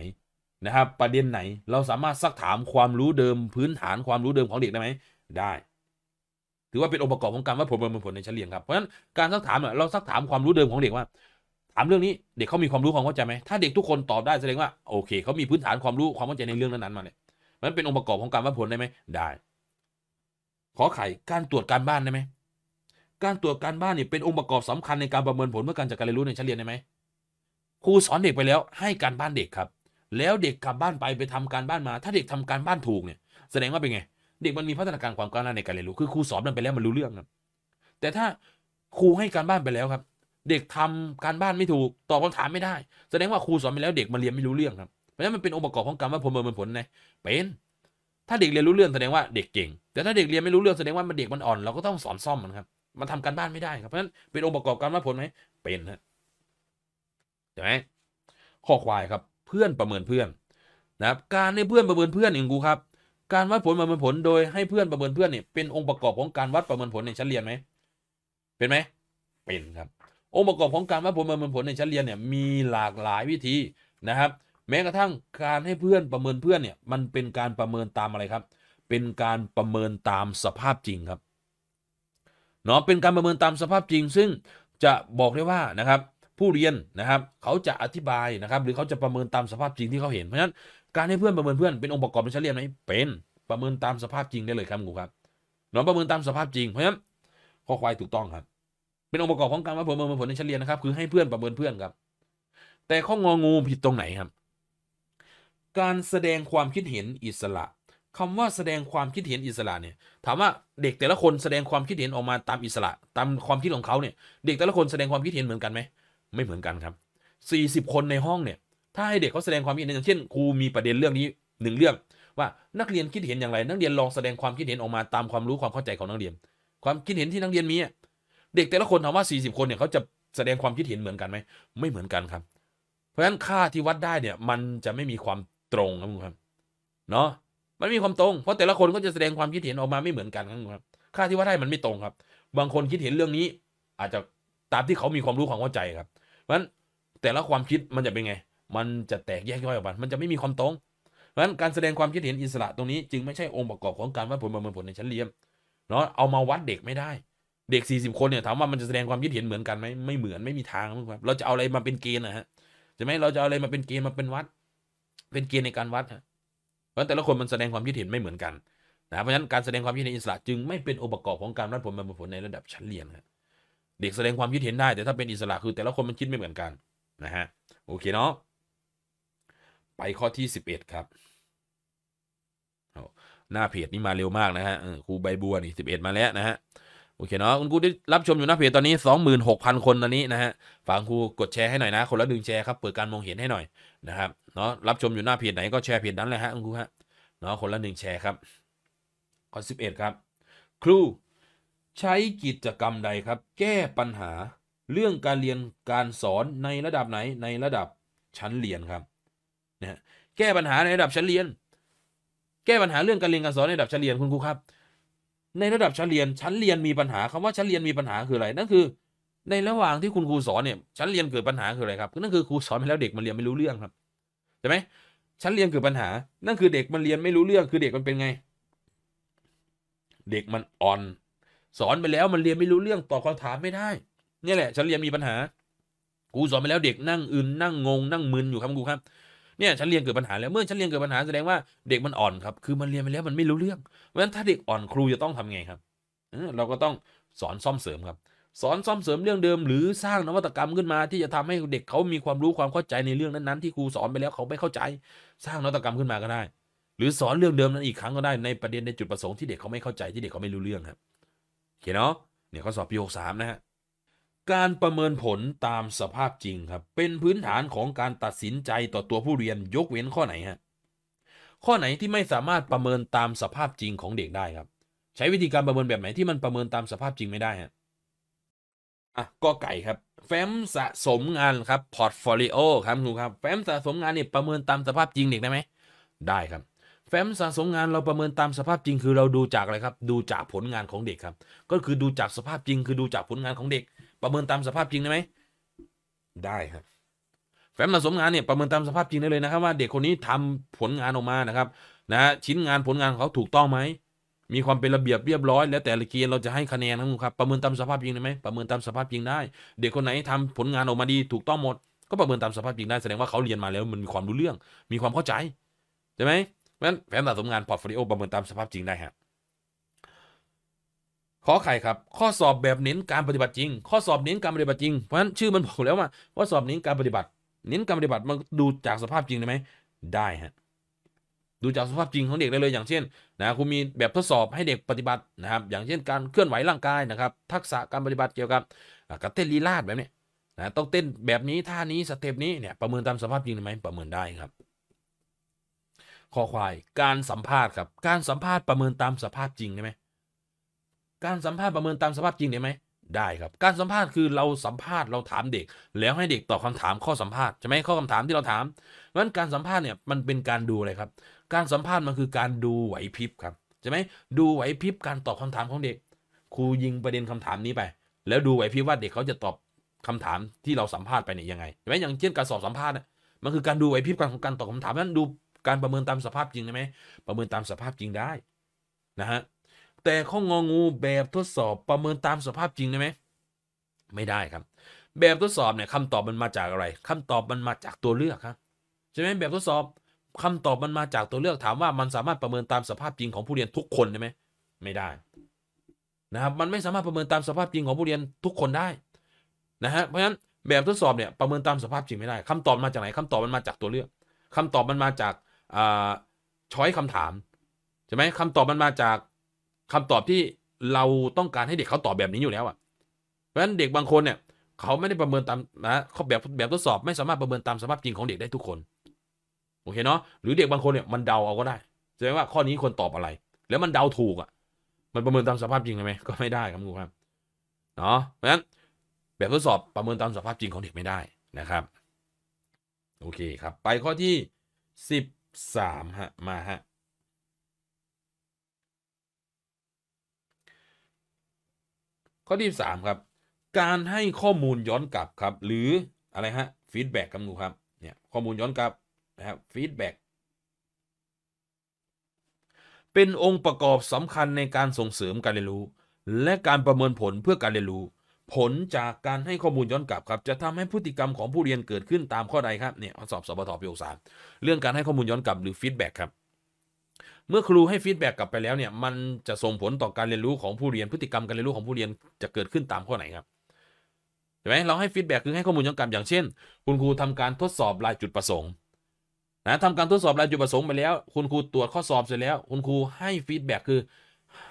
นะครับประเด็นไหนเราสามารถซักถามความรู้เดิม พื้นฐานความรู้เดิมของเด็กได้ไหมได้ ถือว่าเป็นองค์ประกอบของการวัดผลประเมินผลในเฉลี่ยครับ เพราะฉะนั้นการซักถามเราซักถามความรู้เดิมของเด็กว่า ถามเรื่องนี้เด็กเขามีความรู้ความเข้าใจไหมถ้าเด็กทุกคนตอบได้แสดงว่าโอเคเขามีพื้นฐานความรู้ความเข้าใจในเรื่องนั้นๆมาเนี่ยมันเป็นองค์ประกอบของการวัดผลได้ไหมได้ขอไข่การตรวจการบ้านได้ไหมการตรวจการบ้านเนี่ยเป็นองค์ประกอบสำคัญในการประเมินผลเมื่อการจัดการเรียนรู้ในชั้นเรียนได้ไหมครูสอนเด็กไปแล้วให้การบ้านเด็กครับแล้วเด็กกลับบ้านไปไปทำการบ้านมา ถ้าเด็กทำการบ้านถูกเนี่ย แสดงว่าเป็นไง เด็กมันมีพัฒนาการความก้าวหน้าในการเรียนรู้ คือครูสอนมันไปแล้วมันรู้เรื่องครับแต่ถ้าครูให้การบ้านไปแล้วครับ เด็กทำการบ้านไม่ถูกตอบคำถามไม่ได้แสดงว่าครูสอนไปแล้วเด็กมันเรียนไม่รู้เรื่องครับเพราะฉะนั้นมันเป็นองค์ประกอบของการว่าผลเมินผลไงเป็น ถ้าเด็กเรียนรู้เรื่องแสดงว่าเด็กเก่ง แต่ถ้าเด็กเรียนไม่รู้เรื่องแสดงว่ามันเด็กมันอ่อนเราก็ต้องสอนซ่อมมันครับมันทำการบ้านไม่ได้ครับเพราะฉะนั้นเป็นองค์ประกอบการว่าผลไหมเป็นฮะใช่ไหมข้อควายครับเพื่อนประเมินเพื่อนนะครับการให้เพื่อนประเมินเพื่อนอย่างกูครับ การวัดผลประเมินผลโดยให้เพื่อนประเมินเพื่อนเนี่ยเป็นองค์ประกอบของการวัดประเมินผลในชั้นเรียนไหมเป็นไหมเป็นครับองค์ประกอบของการวัดผลประเมินผลในชั้นเรียนเนี่ย มีหลากหลายวิธีนะครับ แม้กระทั่งการให้เพื่อนประเมินเพื่อนเนี่ย มันเป็นการประเมินตามอะไรครับ เป็นการประเมินตามสภาพจริงครับเนาะเป็นการประเมินตามสภาพจริง ซึ่งจะบอกได้ว่านะครับผู้เรียนนะครับ เขาจะอธิบายนะครับ หรือเขาจะประเมินตามสภาพจริงที่เขาเห็นเพราะฉะนั้น การให้เพื่อนประเมินเพื่อน เป็นองค์ประกอบในชั้นเรียนไหมเป็นประเมินตามสภาพจริงได้เลยครับครูครับ้องประเมินตามสภาพจริงเพราะฉะนั้นข้อควายถูกต้องครับ เป็นองค์ประกอบของการวผลประเมินผลในชั้นเรียนนะครับคือให้เพื่อนประเมินเพื่อนครับแต่ข้ององูผิดตรงไหนครับ การแสดงความคิดเห็นอิสระ คำว่าแสดงความคิดเห็นอิสระเนี่ยถามว่าเด็กแต่ละคนแสดงความคิดเห็นออกมาตามอิสระ ตามความคิดของเขาเนี่ยเด็กแต่ละคนแสดงความคิดเห็นเหมือนกันไหมไม่เหมือนกันครับ 40 คนในห้องเนี่ย ถ้าให้เด็กเขาแสดงความคิดเห็นอย่างเช่น ครูมีประเด็นเรื่องนี้หนึ่งเรื่องว่านักเรียนคิดเห็นอย่างไร นักเรียนลองแสดงความคิดเห็นออกมาตามความรู้ความเข้าใจของนักเรียน ความคิดเห็นที่นักเรียนมีเด็กแต่ละคนถามว่า 40 คนเนี่ยเขาจะแสดงความคิดเห็นเหมือนกันไหม ไม่เหมือนกันครับ เพราะฉะนั้นค่าที่วัดได้เนี่ยมันจะไม่มีความตรงครับคุณครับเนาะมันมีความตรง เพราะแต่ละคนก็จะแสดงความคิดเห็นออกมาไม่เหมือนกันครับ ค่าที่วัดได้มันไม่ตรงครับ บางคนคิดเห็นเรื่องนี้ อาจจะตามที่เขามีความรู้ความเข้าใจครับราะฉะนั้นแต่ละความคิดมันจะเป็นไง มันจะแตกแยกย่อยออกมามันจะไม่มีความตรง เพราะฉะนั้นการแสดงความคิดเห็นอิสระตรงนี้ จึงไม่ใช่องค์ประกอบของการวัดผลประเมินผลในชั้นเรียนเนาะ เอามาวัดเด็กไม่ได้ เด็ก40คนเนี่ยถามว่ามันจะแสดงความคิดเห็นเหมือนกันไหมไม่เหมือนไม่มีทางครับเราจะเอาอะไรมาเป็นเกณฑ์นะฮะใช่ไหมเราจะเอาอะไรมาเป็นเกณฑ์มาเป็นวัด เป็นเกณฑ์ในการวัดฮะเพราะฉะนนั้แต่ละคนมันแสดงความคิดเห็นไม่เหมือนกันนะเพราะฉะนั้นการแสดงความคิดเห็นอิสระ จึงไม่เป็นองค์ประกอบของการวัดผลประเมินผล ในระดับชั้นเรียนครับเด็กแสดงความคิดเห็นได้แต่ถ้าเป็นอิสระคือแต่ละคนมันคิดไม่เหมือนกันนะฮะโอเคเนาะไปข้อที่11 ครับหน้าเพจนี่มาเร็วมากนะฮะครูใบบัวนี่11 มาแล้วนะฮะโอเคเนาะคุณครูได้รับชมอยู่หน้าเพจตอนนี้ 26,000 คนตอนนี้นะฮะฝากครูกดแชร์ให้หน่อยนะคนละหนึ่งแชร์ครับเปิดการมองเห็นให้หน่อยนะครับเนาะรับชมอยู่หน้าเพจไหนก็แชร์เพจนั้นเลยฮะคุณครูฮะเนาะคนละหนึ่งแชร์ครับข้อ11 ครับ ครูใช้กิจกรรมใดครับแก้ปัญหาเรื่องการเรียนการสอนในระดับไหนในระดับชั้นเรียนครับนะแก้ปัญหาในระดับชั้นเรียน แก้ปัญหาเรื่องการเรียนการสอนในระดับชั้นเรียนคุณครูครับ ในระดับชั้นเรียนชั้นเรียนมีปัญหาคำว่าชั้นเรียนมีปัญหาคืออะไร นั่นคือในระหว่างที่คุณครูสอนเนี่ยชั้นเรียนเกิดปัญหาคืออะไรครับนั่นคือครูสอนไปแล้วเด็กมันเรียนไม่รู้เรื่องครับใช่ไหมชั้นเรียนเกิดปัญหา นั่นคือเด็กมันเรียนไม่รู้เรื่อง คือเด็กมันเป็นไง เด็กมันอ่อนสอนไปแล้วมันเรียนไม่รู้เรื่องตอบคำถามไม่ได้ เนี่ยแหละฉันเรียนมีปัญหา กูสอนไปแล้วเด็กนั่งอึนนั่งงงนั่งมึนอยู่ครับกูครับเนี่ยฉันเรียนเกิดปัญหาแล้วเมื่อฉันเรียนเกิดปัญหาแสดงว่าเด็กมันอ่อนครับ คือมันเรียนไปแล้วมันไม่รู้เรื่องเพราะฉะนั้นถ้าเด็กอ่อนครูจะต้องทำไงครับเราก็ต้องสอนซ่อมเสริมครับ สอนซ่อมเสริมเรื่องเดิมหรือสร้างนวัตกรรมขึ้นมา ที่จะทำให้เด็กเขามีความรู้ความเข้าใจในเรื่องนั้นๆ ที่ครูสอนไปแล้วเขาไม่เข้าใจ สร้างนวัตกรรมขึ้นมาก็ได้ หรือสอนเรื่องเดิมนั้นอีกครั้งก็ได้ในประเด็นในจุดประสงค์ที่เด็กเขาไม่เข้าใจที่เด็กเขาไม่รู้เรื่องครับเขียนเนาะเนี่ยข้อสอบปีหกสามนะฮะการประเมินผลตามสภาพจริงครับ เป็นพื้นฐานของการตัดสินใจต่อตัวผู้เรียนยกเว้นข้อไหนฮะข้อไหนที่ไม่สามารถประเมินตามสภาพจริงของเด็กได้ครับ ใช้วิธีการประเมินแบบไหนที่มันประเมินตามสภาพจริงไม่ได้ฮะอ่ะก็ไก่ครับ แฟ้มสะสมงานครับพอร์ตโฟลิโอครับครูครับแฟ้มสะสมงานเนี่ยประเมินตามสภาพจริงเด็กได้ไหมได้ครับแฟ้มสะสมงาน เราประเมินตามสภาพจริง คือเราดูจากอะไรครับ ดูจากผลงานของเด็กครับ ก็คือดูจากสภาพจริง คือดูจากผลงานของเด็ก ประเมินตามสภาพจริงได้ไหมได้ครับแฟ้มสะสมงานเนี่ยประเมินตามสภาพจริงได้เลยนะครับว่า เด็กคนนี้ทำผลงานออกมานะครับนะชิ้นงานผลงานของเขาถูกต้องไหมมีความเป็นระเบียบเรียบร้อย แล้วแต่ละเกณฑ์เราจะให้คะแนนนะครับประเมินตามสภาพจริงได้ไหมประเมินตามสภาพจริงได้เด็กคนไหนทำผลงานออกมาดีถูกต้องหมด ก็ประเมินตามสภาพจริงได้แสดงว่าเขาเรียนมาแล้ว มันมีความรู้เรื่องมีความเข้าใจใช่ไหมเพราะฉะนั้นแผนสะสมงานพอร์ตโฟลิโอ ประเมินตามสภาพจริงได้ฮะขอไข่ครับข้อสอบแบบเน้นการปฏิบัติจริงข้อสอบเน้นการปฏิบัติจริงเพราะฉะนั้น ชื่อมันบอกแล้วว่าว่าสอบเน้นการปฏิบัติเน้นการปฏิบัติมันดูจากสภาพจริงได้ไหมได้ฮะดูจากสภาพจริงของเด็กได้เลยอย่างเช่นนะคุณมีแบบทดสอบให้เด็กปฏิบัตินะครับอย่างเช่นการเคลื่อนไหวร่างกายนะครับทักษะการปฏิบัติเกี่ยวกับการเต้นลีลาดแบบนี้นะต้องเต้นแบบนี้ท่านี้สเต็ปนี้เนี่ยประเมินตามสภาพจริงได้ไหมประเมินได้ครับคอควาย การสัมภาษณ์ครับ การสัมภาษณ์ประเมินตามสภาพจริงได้ไหม การสัมภาษณ์ประเมินตามสภาพจริงได้ไหม ได้ครับ การสัมภาษณ์คือเราสัมภาษณ์เราถามเด็ก แล้วให้เด็กตอบคาถามข้อสัมภาษณ์ใช่ไหมข้อคำถามที่เราถามงั้นการสัมภาษณ์เนี่ยมันเป็นการดูอะไรครับ การสัมภาษณ์มันคือการดูไหวพริบครับ ใช่ไหมดูไหวพริบการตอบคำถามของเด็ก ครูยิงประเด็นคำถามนี้ไป แล้วดูไหวพริบว่าเด็กเขาจะตอบคำถามที่เราสัมภาษณ์ไปเนี่ยยังไง ใช่ไหมอย่างเช่นการสอบสัมภาษณ์เนี่ยมันคือการดูไหวพริบการของการตอบคำถามนั้นดูการประเมินตามสภาพจริงได้ไหมประเมินตามสภาพจริงได้นะฮะแต่ข้ององูแบบทดสอบประเมินตามสภาพจริงได้ไหมไม่ได้ครับแบบทดสอบเนี่ยคำตอบมันมาจากอะไร คำตอบมันมาจากตัวเลือกครับใช่ไหมแบบทดสอบคำตอบมันมาจากตัวเลือกถามว่ามันสามารถประเมินตามสภาพจริงของผู้เรียนทุกคนได้ไหมไม่ได้นะครับมันไม่สามารถประเมินตามสภาพจริงของผู้เรียนทุกคนได้นะฮะเพราะฉะนั้นแบบทดสอบเนี่ยประเมินตามสภาพจริงไม่ได้คำตอบมาจากไหนคำตอบมันมาจากตัวเลือก คำตอบมันมาจากช้อยคำถามใช่ไหมคำตอบมันมาจากคำตอบที่เราต้องการให้เด็กเขาตอบแบบนี้อยู่แล้วอ่ะเพราะฉะนั้นเด็กบางคนเนี่ย เขาไม่ได้ประเมินตาม นะเขาแบบแบบทดสอบไม่สามารถประเมินตามสภาพจริงของเด็กได้ทุกคนโอเคเนาะหรือเด็กบางคนเนี่ยมันเดาเอาก็ได้ใช่ไหมว่าข้อนี้คนตอบอะไร แล้วมันเดาถูกอ่ะมันประเมินตามสภาพจริงใช่ไหมก็ไม่ได้ครับคุณครับเนาะเพราะฉะนั้นแบบทดสอบประเมินตามสภาพจริงของเด็กไม่ได้นะครับโอเคครับไปข้อที่สิบสามฮะมาฮะข้อที่สามครับ การให้ข้อมูลย้อนกลับครับหรืออะไรฮะฟีดแบ็กครับหนูครับเนี่ยข้อมูลย้อนกลับนะครับฟีดแบ็กเป็นองค์ประกอบสำคัญในการส่งเสริมการเรียนรู้ และการประเมินผลเพื่อการเรียนรู้ผลจากการให้ข้อมูลย้อนกลับครับ จะทำให้พฤติกรรมของผู้เรียนเกิดขึ้นตามข้อใดครับเนี่ยสอบสปทปีหกสามเรื่องการให้ข้อมูลย้อนกลับหรือฟีดแบ็กครับเมื่อครูให้ฟีดแบ็กกลับไปแล้วเนี่ยมันจะส่งผลต่อการเรียนรู้ของผู้เรียนพฤติกรรมการเรียนรู้ของผู้เรียนจะเกิดขึ้นตามข้อไหนครับเห็นไหมเราให้ฟีดแบ็กคือให้ข้อมูลย้อนกลับอย่างเช่น คุณครูทำการทดสอบรายจุดประสงค์นะทำการทดสอบรายจุดประสงค์ไปแล้ว คุณครูตรวจข้อสอบเสร็จแล้วคุณครูให้ฟีดแบ็กคือ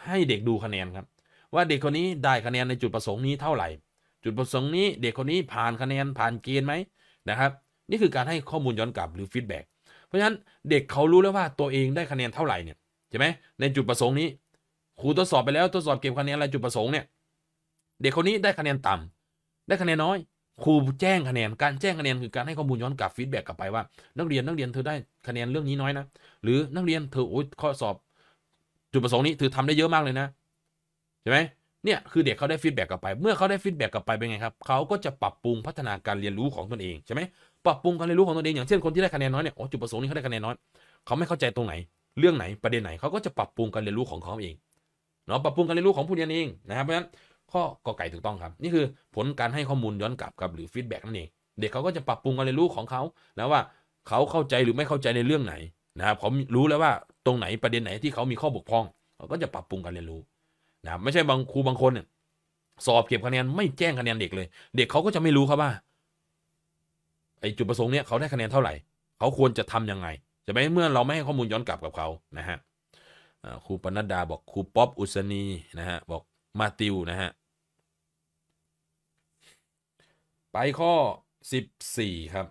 ให้เด็กดูคะแนนครับว่าเด็กคนนี้ได้คะแนนในจุดประสงค์นี้เท่าไหร่ จุดประสงค์นี้เด็กคนนี้ผ่านคะแนนผ่านเกณฑ์ไหมนะครับ นี่คือการให้ข้อมูลย้อนกลับหรือฟีดแบ็กเพราะฉะนั้นเด็กเขารู้แล้วว่าตัวเองได้คะแนนเท่าไหร่เนี่ยใช่ไหมในจุดประสงค์นี้ครูทดสอบไปแล้วทดสอบเก็บคะแนนอะไรจุดประสงค์เนี่ยเด็กคนนี้ได้คะแนนต่ำ ได้คะแนนน้อย ครูแจ้งคะแนนการแจ้งคะแนนคือการให้ข้อมูลย้อนกลับฟีดแบ็กกลับไปว่า นักเรียนนักเรียนเธอได้คะแนนเรื่องนี้น้อยนะหรือนักเรียนเธอโอ้ยข้อสอบ จุดประสงค์นี้เธอทำได้เยอะมากเลยนะใช่ไหมเนี่ยคือเด็กเขาได้ฟีดแบ็กกลับไปเมื่อเขาได้ฟีดแบ็กกลับไปเป็นไงครับเขาก็จะปรับปรุงพัฒนาการเรียนรู้ของตนเองใช่ไหมปรับปรุงการเรียนรู้ของตนเองอย่างเช่นคนที่ได้คะแนนน้อยเนี่ยโอ้จุดประสงค์นี้เขาได้คะแนนน้อยเขาไม่เข้าใจตรงไหน เรื่องไหนประเด็นไหนเขาก็จะปรับปรุงการเรียนรู้ของเขาเองเนาะปรับปรุงการเรียนรู้ของผู้เรียนเองนะครับเพราะฉะนั้นข้อกอไก่ถูกต้องครับ นี่คือผลการให้ข้อมูลย้อนกลับครับหรือฟีดแบ็กนั่นเองเด็กเขาก็จะปรับปรุงการเรียนรู้ของเขาแล้วว่าเขาเข้าใจหรือไม่เข้าใจในเรื่องไหนนะครับเขารู้แล้วว่าตรงไหนประเด็นไหนที่เขามีข้อบกพร่องเขาก็จะปรับปรุงการเรียนรู้นะไม่ใช่บางครูบางคนเนี่ยสอบเก็บคะแนน ไม่แจ้งคะแนนเด็กเลย เด็กเขาก็จะไม่รู้ครับว่าไอจุดประสงค์เนี่ยเขาได้คะแนนเท่าไหร่เขาควรจะทํำยังไง จะไม่เมื่อเราไม่ให้ข้อมูลย้อนกลับกับเขานะฮะครูปนัดดาบอกครูป๊อปอุศนีนะฮะ บอกมาติวนะฮะ ไปข้อ 14 ครับ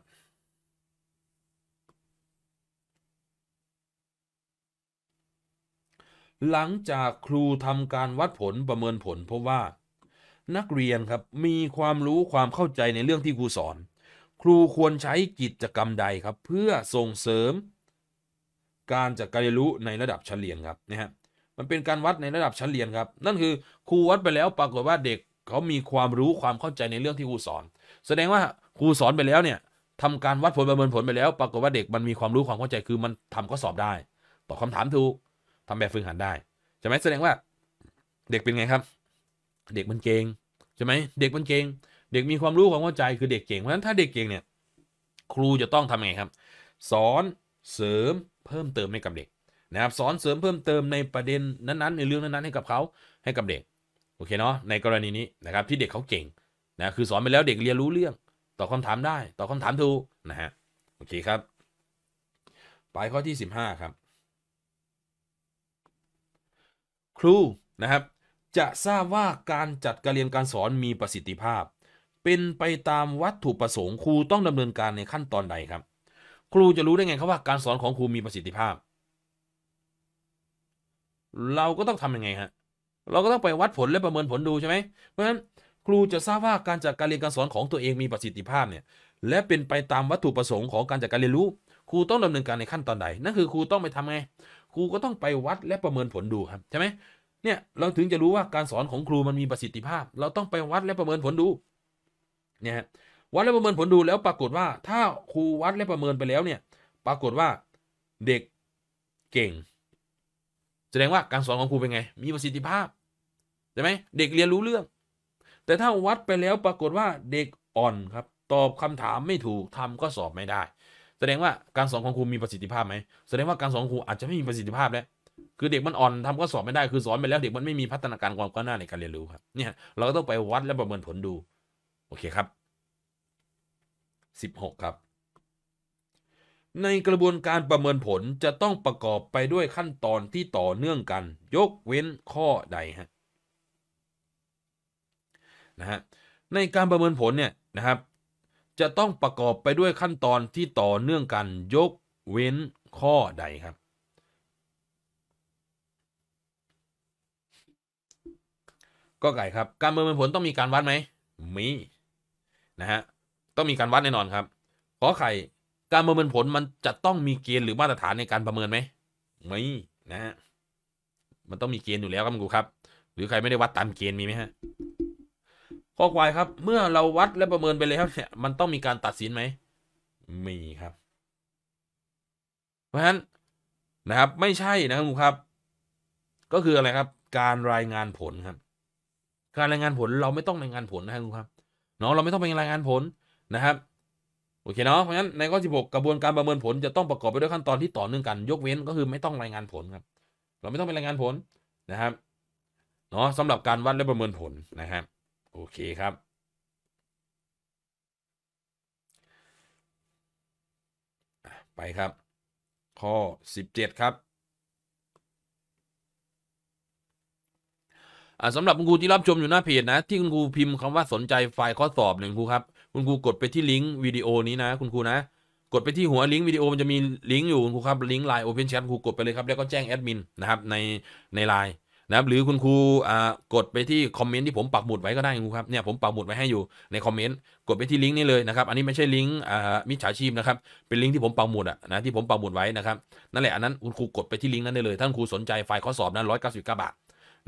หลังจากครูทำการวัดผลประเมินผลเพราะว่านักเรียนครับ มีความรู้ความเข้าใจในเรื่องที่ครูสอน ครูควรใช้กิจกรรมใดครับเพื่อส่งเสริม การจัดการเรียนรู้ในระดับชั้นเรียนครับนะฮะมันเป็นการวัดในระดับชั้นเรียนครับ นั่นคือครูวัดไปแล้ว ปรากฏว่าเด็กเขามีความรู้ความเข้าใจในเรื่องที่ครูสอนแสดงว่าครูสอนไปแล้วเนี่ยทำการวัดผลประเมินผลไปแล้ว ปรากฏว่าเด็กมันมีความรู้ความเข้าใจคือมันทำข้อสอบได้ตอบคาถามถูกทำแบบฝึกหัดได้ใช่ไหมแสดงว่าเด็กเป็นไงครับ เด็กมันเก่งใช่ไหม เด็กมันเก่งเด็กมีความรู้ความเข้าใจคือเด็กเก่งเพราะฉะนั้นถ้าเด็กเก่งเนี่ยครูจะต้องทำไงครับ สอนเสริมเพิ่มเติมให้กับเด็กนะครับ สอนเสริมเพิ่มเติมในประเด็นนั้นๆ ในเรื่องนั้นๆ ให้กับเขา ให้กับเด็กโอเคเนาะในกรณีนี้นะครับที่เด็กเขาเก่งนะคือสอนไปแล้วเด็กเรียนรู้เรื่องตอบคาถามได้ตอบคาถามถูกนะฮะโอเคครับไปข้อที่ 15 ครับครูนะครับ จะทราบว่าการจัดการเรียนการสอนมีประสิทธิภาพเป็นไปตามวัตถุประสงค์ครูต้องดำเนินการในขั้นตอนใดครับครูจะรู้ได้ไงครับว่าการสอนของครูมีประสิทธิภาพ เราก็ต้องทํำยังไงฮะเราก็ต้องไปวัดผลและประเมินผลดูใช่ไหมเพราะฉะนั้นครูจะทราบว่าการจัดการเรียนการสอนของตัวเองมีประสิทธิภาพเนี่ยและเป็นไปตามวัตถุประสงค์ของการจัดการเรียนรู้ครูต้องดำเนินการในขั้นตอนใดนั่นคือครูต้องไปทำไงกูก็ต้องไปวัดและประเมินผลดูครับใช่ไหมเนี่ยเราถึงจะรู้ว่าการสอนของครูมันมีประสิทธิภาพ เราต้องไปวัดและประเมินผลดูเนี่ยวัดและประเมินผลดูแล้วปรากฏว่าถ้าครูวัดและประเมินไปแล้วเนี่ยปรากฏว่า เด็กเก่ง แสดงว่าการสอนของครูเป็นไงมีประสิทธิภาพใช่ไหมเด็กเรียนรู้เรื่อง แต่ถ้าวัดไปแล้วปรากฏว่าเด็กอ่อนครับตอบคำถามไม่ถูกทำก็สอบไม่ได้แสดงว่า การสอนของครูมีประสิทธิภาพไหมแสดงว่าการสอนครูอาจจะไม่มีประสิทธิภาพแล้วคือเด็กมันอ่อนทำก็สอนไม่ได้คือสอนไปแล้ว เด็กมันไม่มีพัฒนาการความก้าวหน้าในการเรียนรู้ครับเนี่ยเราก็ต้องไปวัดและประเมินผลดูโอเคครับ 16 ครับ ในกระบวนการประเมินผลจะต้องประกอบไปด้วยขั้นตอนที่ต่อเนื่องกัน ยกเว้นข้อใดฮะนะฮะในการประเมินผลเนี่ยนะครับจะต้องประกอบไปด้วยขั้นตอนที่ต่อเนื่องกันยกเว้นข้อใดครับ ก็ไก่ครับ การประเมินผลต้องมีการวัดไหมมีนะฮะต้องมีการวัดแน่นอนครับขอไข่การประเมินผลมันจะต้องมีเกณฑ์หรือมาตรฐานในการประเมินไหมไม่นะฮะมันต้องมีเกณฑ์อยู่แล้วครับคุณครูครับหรือใครไม่ได้วัดตามเกณฑ์มีไหมฮะข้อควายครับ เมื่อเราวัดและประเมินไปแล้วเนี่ยมันต้องมีการตัดสินไหม มีครับ เพราะฉะนั้นนะครับไม่ใช่นะครับครครับ ก็คืออะไรครับการรายงานผลครับ การรายงานผลเราไม่ต้องรายงานผลนะครับครครับ เนาะเราไม่ต้องไปรายงานผลนะครับ โอเคเนาะ เพราะฉะนั้นในข้อ 16 กระบวนการประเมินผลจะต้องประกอบไปด้วยขั้นตอนที่ต่อเนื่องกัน ยกเว้นก็คือไม่ต้องรายงานผลครับ เราไม่ต้องไปรายงานผลนะครับ เนาะสำหรับการวัดและประเมินผลนะครับโอเค ครับไปครับ ข้อ 17 ครับสำหรับคุณครูที่รับชมอยู่หน้าเพจนะ ที่คุณครูพิมพ์คำว่าสนใจไฟล์ข้อสอบหนึ่งครูครับคุณครูกดไปที่ลิงก์วิดีโอนี้นะคุณครูนะ กดไปที่หัวลิงก์วิดีโอมันจะมีลิงก์อยู่คุณครูครับลิงก์ไลน์โอเพนแชทครูกดไปเลยครับแล้วก็แจ้งแอดมินนะครับในในไลน์นะครับหรือคุณครูกดไปที่คอมเมนต์ที่ผมปักหมุดไว้ก็ได้ครูครับเนี่ยผมปักหมุดไว้ให้อยู่ในคอมเมนต์กดไปที่ลิงก์นี้เลยนะครับอันนี้ไม่ใช่ลิงก์มิจฉาชีพนะครับเป็นลิงก์ที่ผมปักหมุดอะนะที่ผมปักหมุดไว้นะครับนั่นแหละอันนั้นคุณครูกดไปที่ลิงก์นั้นได้เลยท่านครูสนใจไฟล์ข้อสอบนั้นร้อยเก้าสิบเก้าบาท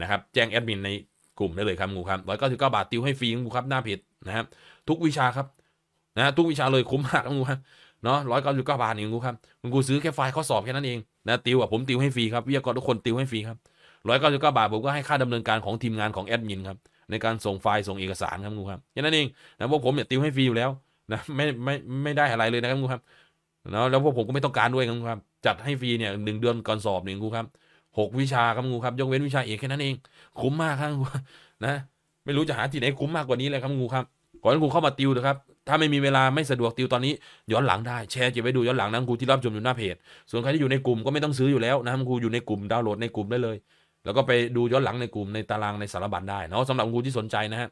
นะครับแจ้งแอดมินในกลุ่มได้เลยครับครูครับร้อยเก้าสิบเก้าบาทติวให้ฟรีครูครับหน้าเพจนะครับทุกวิชาครับนะทุกวิชาเลยคุ้มมากครับครูครับเนาะร้อยเก้าสิบเก้าบาทเองครูครับคุณครูซื้อแค่ไฟล์ข้อสอบแค่นั้นเองนะติวอะผมติวให้ฟรีครับวิทยากรทุกคนติวให้ฟรีครับร้้อยเกาสิบเก้าบาท ผมก็ให้ค่าดำเนินการของทีมงานของแอดมินครับ ในการส่งไฟล์ ส่งเอกสารครับงูครับแค่นั้นเองนะพวกผมเนี่ยติวให้ฟรีอยู่แล้วนะไม่ไม่ไม่ได้อะไรเลยนะครับงูครับ แล้วแล้วพวกผมก็ไม่ต้องการด้วยครับงูครับจัดให้ฟรีเนี่ยหนึ่งเดือนก่อนสอบหนึ่งงูครับหกวิชาครับงูครับ ยกเว้นวิชาเอกแค่นั้นเอง คุ้มมากครับงูนะไม่รู้จะหาที่ไหนคุ้มมากกว่านี้เลยครับงูครับก่อนทีคเข้ามาติวนะครับถ้าไม่มีเวลาไม่สะดวกติวตอนนี้ย้อนหลังได้แชร์เก็บไว้ดูย้อนหลังนะครูที่รับชมอยู่หน้าเพจส่วนใครที่อยู่ในกลุ่มก็ไม่ต้องซื้ออยู่แล้วนะครับครูอยู่ในกลุ่มดาวน์โหลดในกลุ่มได้เลยแล้วก็ไปดูย้อนหลังในกลุ่มในตารางในสารบัญได้เนาะสำหรับคุณที่สนใจนะฮะ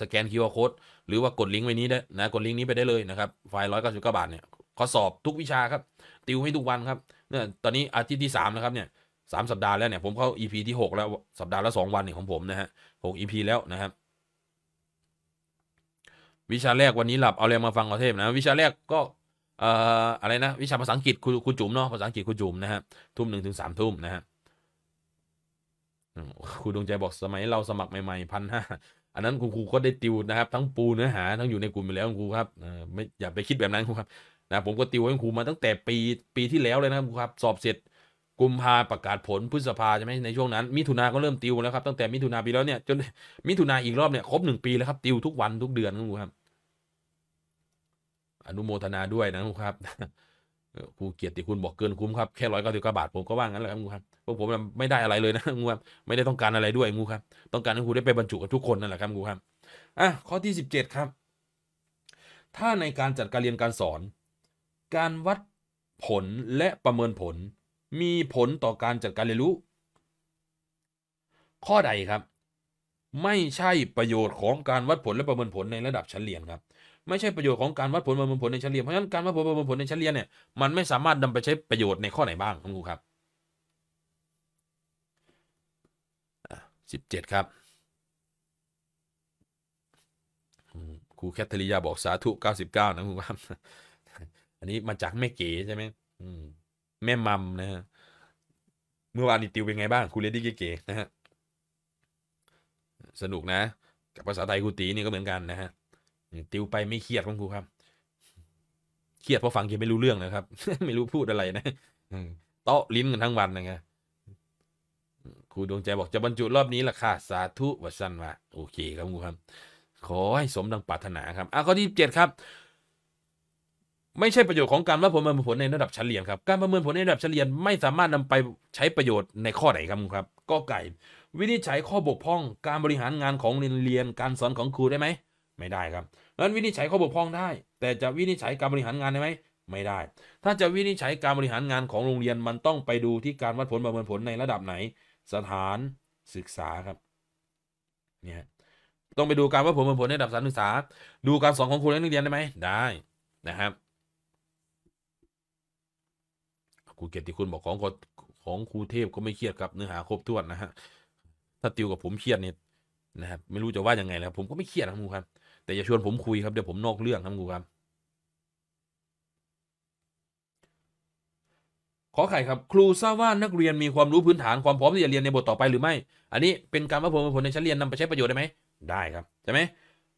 สแกนคิวอร์โค้ดหรือว่ากดลิงก์ไว้นี้ได้นะกดลิงก์นี้ไปได้เลยนะครับไฟล์ร้อยเก้าสิบเก้าบาทเนี่ยข้อสอบทุกวิชาครับ ติวให้ทุกวันครับเนี่ยตอนนี้อาทิตย์ที่สามนะครับเนี่ยสามสัปดาห์แล้วเนี่ยผมเข้า EP ที่หกแล้ว สัปดาห์ละสองวันเนี่ยของผมนะฮะหก EP แล้วนะครับ วิชาแรกวันนี้หลับเอาเรียงมาฟังขอเทพนะวิชาแรกก็เอ่ออะไรนะวิชาภาษาอังกฤษคุณจุ๋มเนาะภาษาอังกฤษคุณจุ๋มนะฮะทุ่มหนึ่งถึงสามทุ่มนะฮะครูดวงใจบอกสมัยเราสมัครใหม่ๆพันห้าอันนั้นคุณครูก็ได้ติวนะครับทั้งปูเนื้อหาทั้งอยู่ในกลุ่มไปแล้วครูครับไม่อย่าไปคิดแบบนั้นครูครับนะผมก็ติวให้ครูมาตั้งแต่ปีปีที่แล้วเลยนะครับครูครับ สอบเสร็จกุมภาประกาศผลพฤษภาใช่ไหมในช่วงนั้น มิถุนาก็เริ่มติวแล้วครับตั้งแต่มิถุนาปีแล้วเนี่ยจนมิถุนาอีกรอบเนี่ยครบหนึ่งปีแล้วครับติวทุกวันทุกเดือนครูครับ อนุโมทนาด้วยนะครับครูเกียรติคุณบอกเกินคุ้มครับ แค่ร้อยเก้าสิบเก้าบาทผมก็ว่างั้นแหละครับงูครับเพราะผมไม่ได้อะไรเลยนะงูครับไม่ได้ต้องการอะไรด้วยงูครับต้องการให้ครูได้ไปบรรจุกับทุกคนนั่นแหละครับงูครับอ่ะข้อที่สิบเจ็ดครับ ถ้าในการจัดการเรียนการสอน การวัดผลและประเมินผล มีผลต่อการจัดการเรียนรู้ ข้อใดครับ ไม่ใช่ประโยชน์ของการวัดผลและประเมินผลในระดับชั้นเรียนครับไม่ใช่ประโยชน์ ของการ วัดผลประเมินผลในชั้นเรียนเพราะฉะนั้นการวัดผลประเมินผลในชั้นเรียนเนี่ยมันไม่สามารถนำไปใช้ประโยชน์ในข้อไหนบ้างคุณครูครับสิบเจ็ดครับครูแคทเธอรียาบอกสาธุเก้าสิบเก้านะครูครับอันนี้มาจากแม่เก๋ใช่ไหมแม่มัมนะฮะเมื่อวานนี้ติวเป็นไงบ้างครูเลดี้เก๋นะฮะสนุกนะกับภาษาไทยครูตีนี่ก็เหมือนกันนะฮะติวไปไม่เครียดค่อครูครับ เครียดเพราะฟังเกมไม่รู้เรื่องนะครับ ไม่รู้พูดอะไรนะโต๊ะลิ้นกันทั้งวันนะครับครูดวงใจบอกจะบรรจุรอบนี้ละค่ะสาธุวัชันว่า โอเคครับครูครับ ขอให้สมดังปรารถนาครับอ่ะข้อที่เจ็ดครับ ไม่ใช่ประโยชน์ของการผลประเมินผลในระดับเฉลี่ยครับ การประเมินผลในระดับเฉลี่ยไม่สามารถนำไปใช้ประโยชน์ในข้อไหนครับครูครับก็ไก่ วินิจฉัยข้อบกพร่อง การบริหารงานของเรียนการสอนของครูได้ไหมไม่ได้ครับนั้นวินิจฉัยข้อบกพร่องได้ แต่จะวินิจฉัยการบริหารงานได้ไหมไม่ได้ ถ้าจะวินิจฉัยการบริหารงานของโรงเรียน มันต้องไปดูที่การวัดผลประเมินผลในระดับไหน สถานศึกษาครับ เนี่ย ต้องไปดูการวัดผลประเมินผลในระดับสถานศึกษา ดูการสอนของครูและนักเรียนได้ไหมได้นะครับครูเกียรติคุณบอกของของครูเทพก็ไม่เครียดครับ เนื้อหาครบถ้วนนะฮะ ถ้าติวกับผมเครียดเนี่ยนะครับ ไม่รู้จะว่ายังไงแล้วผมก็ไม่เครียดนะคูครับแต่อย่าชวนผมคุยครับเดี๋ยวผมนอกเรื่องครับกูครับขอไข่ครับครูทราบว่านักเรียนมีความรู้พื้นฐานความพร้อมที่จะเรียนในบทต่อไปหรือไม่ อันนี้เป็นการวัดผลผลในชั้นเรียนนำไปใช้ประโยชน์ได้ไหมได้ครับใช่ไหม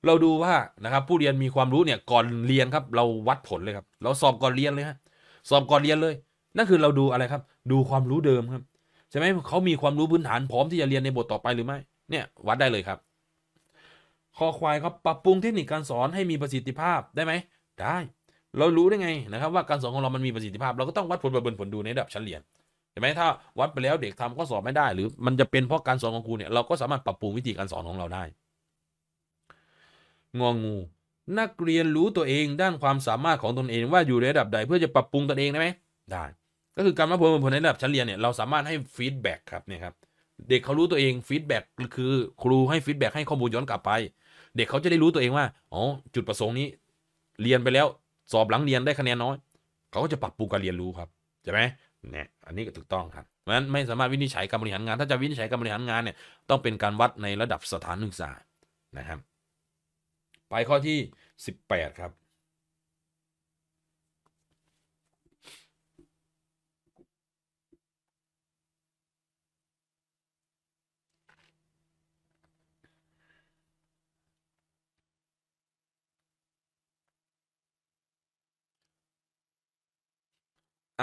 เราดูว่านะครับผู้เรียนมีความรู้เนี่ยก่อนเรียนครับเราวัดผลเลยครับ เราสอบก่อนเรียนเลยฮะสอบก่อนเรียนเลย นั่นคือเราดูอะไรครับ ดูความรู้เดิมครับใช่ไหมเขามีความรู้พื้นฐานพร้อมที่จะเรียนในบทต่อไปหรือไม่เนี่ยวัดได้เลยครับคอควายครับปรับปรุงเทคนิคการสอนให้มีประสิทธิภาพได้ไหม ได้ เรารู้ได้ไงนะครับว่าการสอนของเรามันมีประสิทธิภาพเราก็ต้องวัดผลประเมินผลดูในระดับชั้นเรียนเห็นไหมถ้าวัดไปแล้วเด็กทำก็สอบไม่ได้ หรือมันจะเป็นเพราะการสอนของครูเนี่ยเราก็สามารถปรับปรุงวิธีการสอนของเราได้งองงูนักเรียนรู้ตัวเองด้านความสามารถของตนเองว่าอยู่ในระดับใด เพื่อจะปรับปรุงตนเองได้ไหมได้ ก็คือการวัดผลนผลในระดับชั้นเรียนเนี่ยเราสามารถให้ฟีดแบ็กครับเนี่ยครับเด็กเขารู้ตัวเองฟีดแบ็กคือ ครูให้ฟีดแบ็กให้ข้อมูลย้อนกลับไปเด็กเขาจะได้รู้ตัวเองว่าอ๋อจุดประสงค์นี้ เรียนไปแล้วสอบหลังเรียนได้คะแนนน้อย เขาก็จะปรับปรุงการเรียนรู้ครับใช่ไหมเนี่ยอันนี้ก็ถูกต้องครับเพราะฉะนั้นไม่สามารถวินิจฉัยการบริหารงาน ถ้าจะวินิจฉัยการบริหารงานเนี่ยต้องเป็นการวัดในระดับสถานศึกษานะครับ ไปข้อที่ 18 ครับ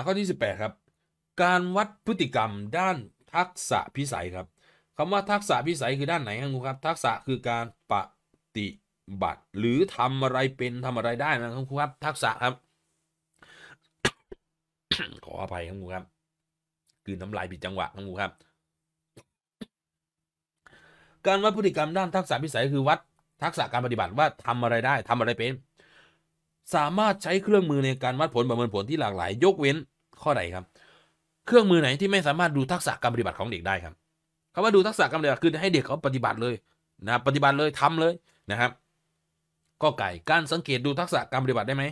ข้อที่18ครับการวัดพฤติกรรมด้านทักษะพิสัยครับคำว่าทักษะพิสัยคือด้านไหนครับครูครับทักษะคือการปฏิบัติ หรือทำอะไรเป็นทำอะไรได้นะครับครูครับทักษะครับขออภัยครับครูครับคือน้ำลายผิดจังหวะครับครูครับการวัดพฤติกรรมด้านทักษะพิสัยคือวัดทักษะการปฏิบัติว่าทำอะไรได้ทำอะไรเป็นสามารถใช้เครื่องมือในการวัดผลประเมินผลที่หลากหลายยกเว้นข้อใดครับ เครื่องมือไหนที่ไม่สามารถดูทักษะการปฏิบัติของเด็กได้ครับคำว่าดูทักษะการปฏิบัติคือให้เด็กเขาปฏิบัติเลยนะปฏิบัติเลยทำเลยนะครับก็ไก่การสังเกตดูทักษะการปฏิบัติได้ไหม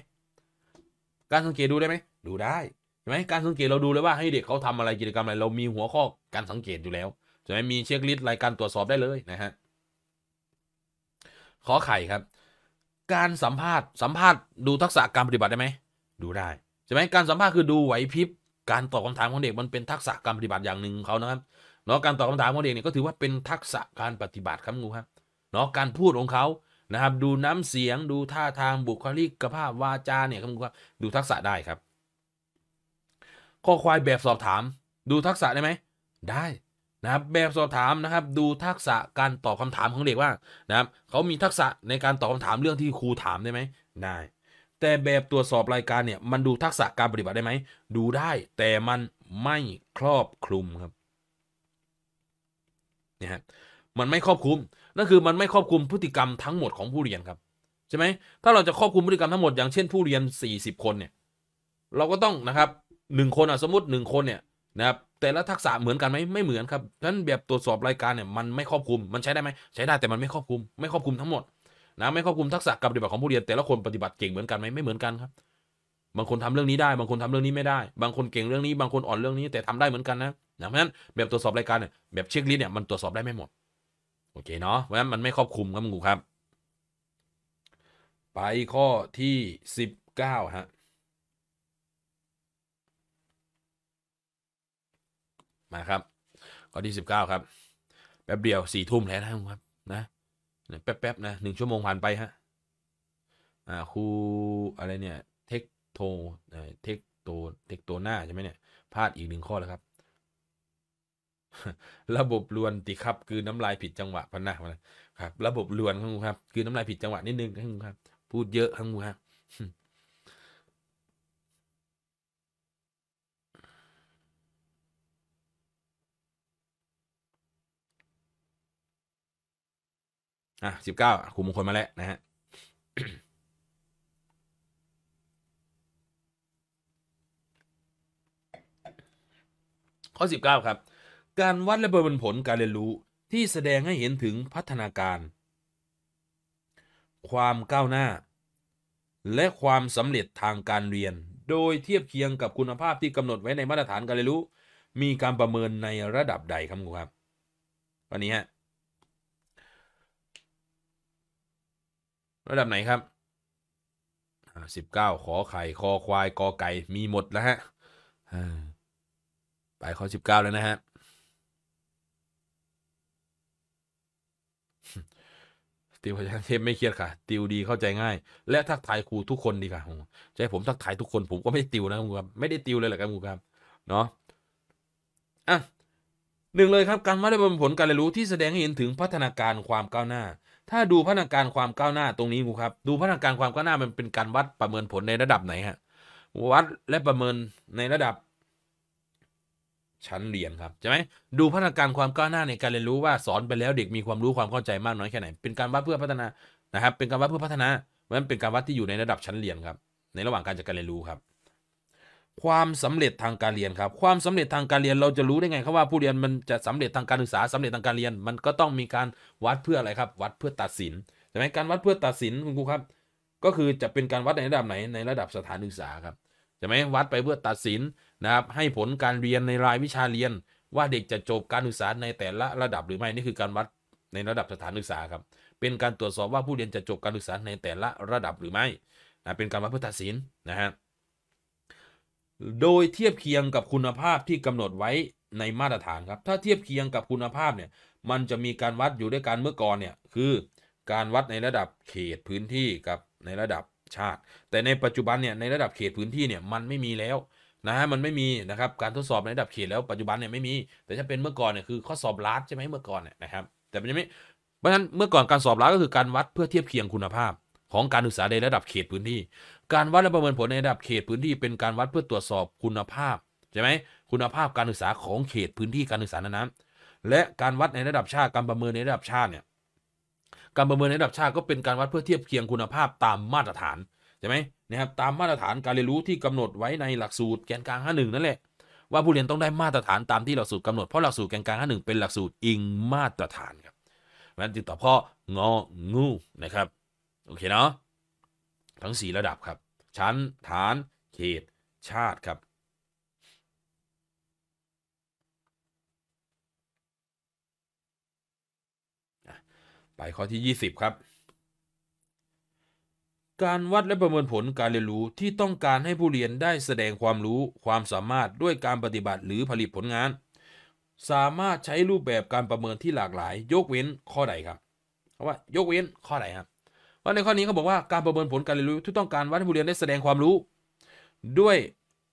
การสังเกตดูได้ไหมดูได้ใช่ไหมการสังเกตเราดูเลยว่าให้เด็กเขาทำอะไรกิจกรรมอะไรเรามีหัวข้อการสังเกตอยู่แล้วใช่ไหมมีเช็คลิสต์รายการตรวจสอบได้เลยนะฮะขอไข่ครับการสัมภาษณ์สัมภาษณ์ดูทักษะการปฏิบัติได้ไหมดูได้ใช่ไหมการสัมภาษณ์คือดูไหวพริบการตอบคาถามของเด็กมันเป็นทักษะการปฏิบัติอย่างหนึ่งเขานะครับเนาะการตอบคาถามของเด็กเนี่ยก็ถือว่าเป็นทักษะการปฏิบัติครับงูครับเนาะการพูดของเขานะครับ ดูน้ำเสียงดูท่าทางบุคลิกภาพวาจาเนี่ยครับงูครับดูทักษะได้ครับ ข้อควายแบบสอบถามดูทักษะได้ไหมได้นะครับแบบสอบถามนะครับดูทักษะการตอบคำถามของเด็กว่านะครับ เขามีทักษะในการตอบคาถามเรื่องที่ครูถามได้ไหมได้ แต่แบบตรวจสอบรายการเนี่ยมันดูทักษะการปฏิบัติได้ไหมดูได้แต่มันไม่ครอบคลุมครับเนี่ยฮะมันไม่ครอบคลุมนั่นคือมันไม่ครอบคลุมพฤติกรรมทั้งหมดของผู้เรียนครับใช่ไหมถ้าเราจะครอบคลุมพฤติกรรมทั้งหมดอย่างเช่นผู้เรียน 40 คนเนี่ยเราก็ต้องนะครับหนึ่งคนอ่ะสมมติหนึ่งคนเนี่ยนะครับแต่ละทักษะเหมือนกันไหมไม่เหมือนครับันั้นแบบตรวจสอบรายการเนี่ยมันไม่ครอบคลุมมันใช้ได้ไหมใช้ได้แต่มันไม่ครอบคลุมไม่ครอบคลุมทั้งหมดนะไม่ครอบคลุมทักษะการปฏิบัติของผู้เรียน แต่ละคนปฏิบัติเก่งเหมือนกันไหมไม่เหมือนกันครับ บางคนทำเรื่องนี้ได้บางคนทำเรื่องนี้ไม่ได้ บางคนเก่งเรื่องนี้บางคนอ่อนเรื่องนี้แต่ทำได้เหมือนกันนะนะเพราะฉะนั้นแบบตรวจสอบรายการเนี่ยแบบเช็คลิสต์เนี่ยมันตรวจสอบได้ไม่หมด โอเคเนาะเพราะฉะนั้นมันไม่ครอบคลุมครับงูครับ ไปข้อที่ 19ฮะนะครับข้อที่สิบเก้าครับ แป๊บเดียวสี่ทุ่มแล้วนะครับนะ แป๊บแป๊บนะหนึ่งชั่วโมงผ่านไปฮะ อ่าครูอะไรเนี่ยเทคโทเทคโตเทคโตหน้าใช่ไหมเนี่ยพลาดอีกหนึ่งข้อแล้วครับ ระบบลวนติครับ คือน้ำลายผิดจังหวะพันหน้ามาครับระบบลวนครับคือน้ำลายผิดจังหวะนิดนึงครับ พูดเยอะครับอ่ะสิบเก้าคุณมงคลมาแล้วนะฮะข้อสิบเก้าครับ การวัดและประเมินผลการเรียนรู้ที่แสดงให้เห็นถึงพัฒนาการ ความก้าวหน้า และความสำเร็จทางการเรียน โดยเทียบเคียงกับคุณภาพที่กำหนดไว้ในมาตรฐานการเรียนรู้ มีการประเมินในระดับใดครับคุณครับ วันนี้ฮะระดับไหนครับสิบเก้าขอไข่ คอควายกอไก่ มีหมดแล้วฮะไปข้อสิบเก้าแล้วนะฮะ ติวพยัเทพไม่เครียดค่ะติวดีเข้าใจง่าย และทักทายครูทุกคนดีค่ะใจผมทักทายทุกคน ผมก็ไม่ติวนะครับ ไม่ได้ติวเลยแหละครับครูครับเนาะอ่ะหนึ่งเลยครับการวัดผลการเรียนรู้ที่แสดงให้เห็นถึงพัฒนาการความก้าวหน้าถ้าดูพัฒนาการความก้าวหน้าตรงนี้กูครับ ดูพัฒนาการความก้าวหน้ามันเป็นการวัดประเมินผลในระดับไหนฮะวัดและประเมินในระดับ ชั้นเรียนครับใช่ไหมดูพัฒนาการความก้าวหน้าในการเรียนรู้ว่าสอนไปแล้ว เด็กมีความรู้ความเข้าใจมากน้อยแค่ไหน เป็นการวัดเพื่อพัฒนานะครับเป็นการวัดเพื่อพัฒนาเพราะฉะนั้นเป็นการวัดที่อยู่ในระดับชั้นเรียนครับ ในระหว่างการจัดการเรียนรู้ครับความสำเร็จทางการเรียนครับความสำเร็จทางการเรียนเราจะรู้ได้ไง ครับ ว่าผู้เรียนมันจะสำเร็จทางการศึกษาสำเร็จทางการเรียนมันก็ต้องมีการวัดเพื่ออะไรครับ วัดเพื่อตัดสินใช่ไหมการวัดเพื่อตัดสินคุณครูครับ ก็คือจะเป็นการวัดในระดับไหนในระดับสถานศึกษาครับใช่ไหมวัดไปเพื่อตัดสินนะครับ ให้ผลการเรียนในรายวิชาเรียน ว่าเด็กจะจบการศึกษาในแต่ละระดับหรือไม่นี่คือ การวัดในระดับสถานศึกษาครับเป็นการตรวจสอบว่าผู้เรียนจะจบการศึกษาในแต่ละระดับหรือไม่นะเป็นการวัดเพื่อตัดสินนะฮะโดยเทียบเคียงกับคุณภาพที่กำหนดไว้ในมาตรฐานครับถ้าเทียบเคียงกับคุณภาพเนี่ยมันจะมีการวัดอยู่ด้วยกันเมื่อก่อนเนี่ยคือ การวัดในระดับเขตพื้นที่กับในระดับชาติ แต่ในปัจจุบันเนี่ยในระดับเขตพื้นที่เนี่ยมันไม่มีแล้วนะฮะมันไม่มีนะครับการทดสอบในระดับเขตแล้วปัจจุบันเนี่ยไม่มี แต่ถ้าเป็นเมื่อก่อนเนี่ยคือข้อสอบลัดใช่ไหมเมื่อก่อนเนี่ยนะครับแต่ป็นยังไม่เพราะฉะนั้นเมื่อก่อนการสอบลัดก็คือการวัดเพื่อเทียบเคียงคุณภาพ ของการศึกษาในระดับเขตพื้นที่การวัดและประเมินผลในระดับเขตพื้นที่เป็นการวัดเพื่อตรวจสอบคุณภาพใช่ไหมคุณภาพการศึกษาของเขตพื้นที่การศึกษานั้นๆและการวัดในระดับชาติ การประเมินในระดับชาติเนี่ยการประเมินในระดับชาติก็เป็นการวัดเพื่อเทียบเคียงคุณภาพตามมาตรฐานใช่ไหมนะครับตามมาตรฐานการเรียนรู้ที่กำหนดไว้ในหลักสูตรแกนกลาง 51นั่นแหละว่า ผู้เรียนต้องได้มาตรฐาน ตามที่หลักสูตรกำหนดเพราะหลักสูตรแกนกลาง 51 เป็นหลักสูตรอิงมาตรฐานครับนั้นจึงตอบข้ององูนะครับโอเคเนาะทั้ง4ระดับครับชั้น ฐาน เขต ชาติครับไปข้อที่ 20 ครับ การวัดและประเมินผลการเรียนรู้ที่ต้องการให้ผู้เรียนได้แสดงความรู้ความสามารถด้วยการปฏิบัติหรือผลิตผลงาน สามารถใช้รูปแบบการประเมินที่หลากหลาย ยกเว้นข้อใดครับเพราะว่ายกเว้นข้อใดครับราะในข้อนี้เขาบอกว่า การประเมินผลการเรียนรู้ที่ต้องการว่าให้ผู้เรียนได้แสดงความรู้ด้วย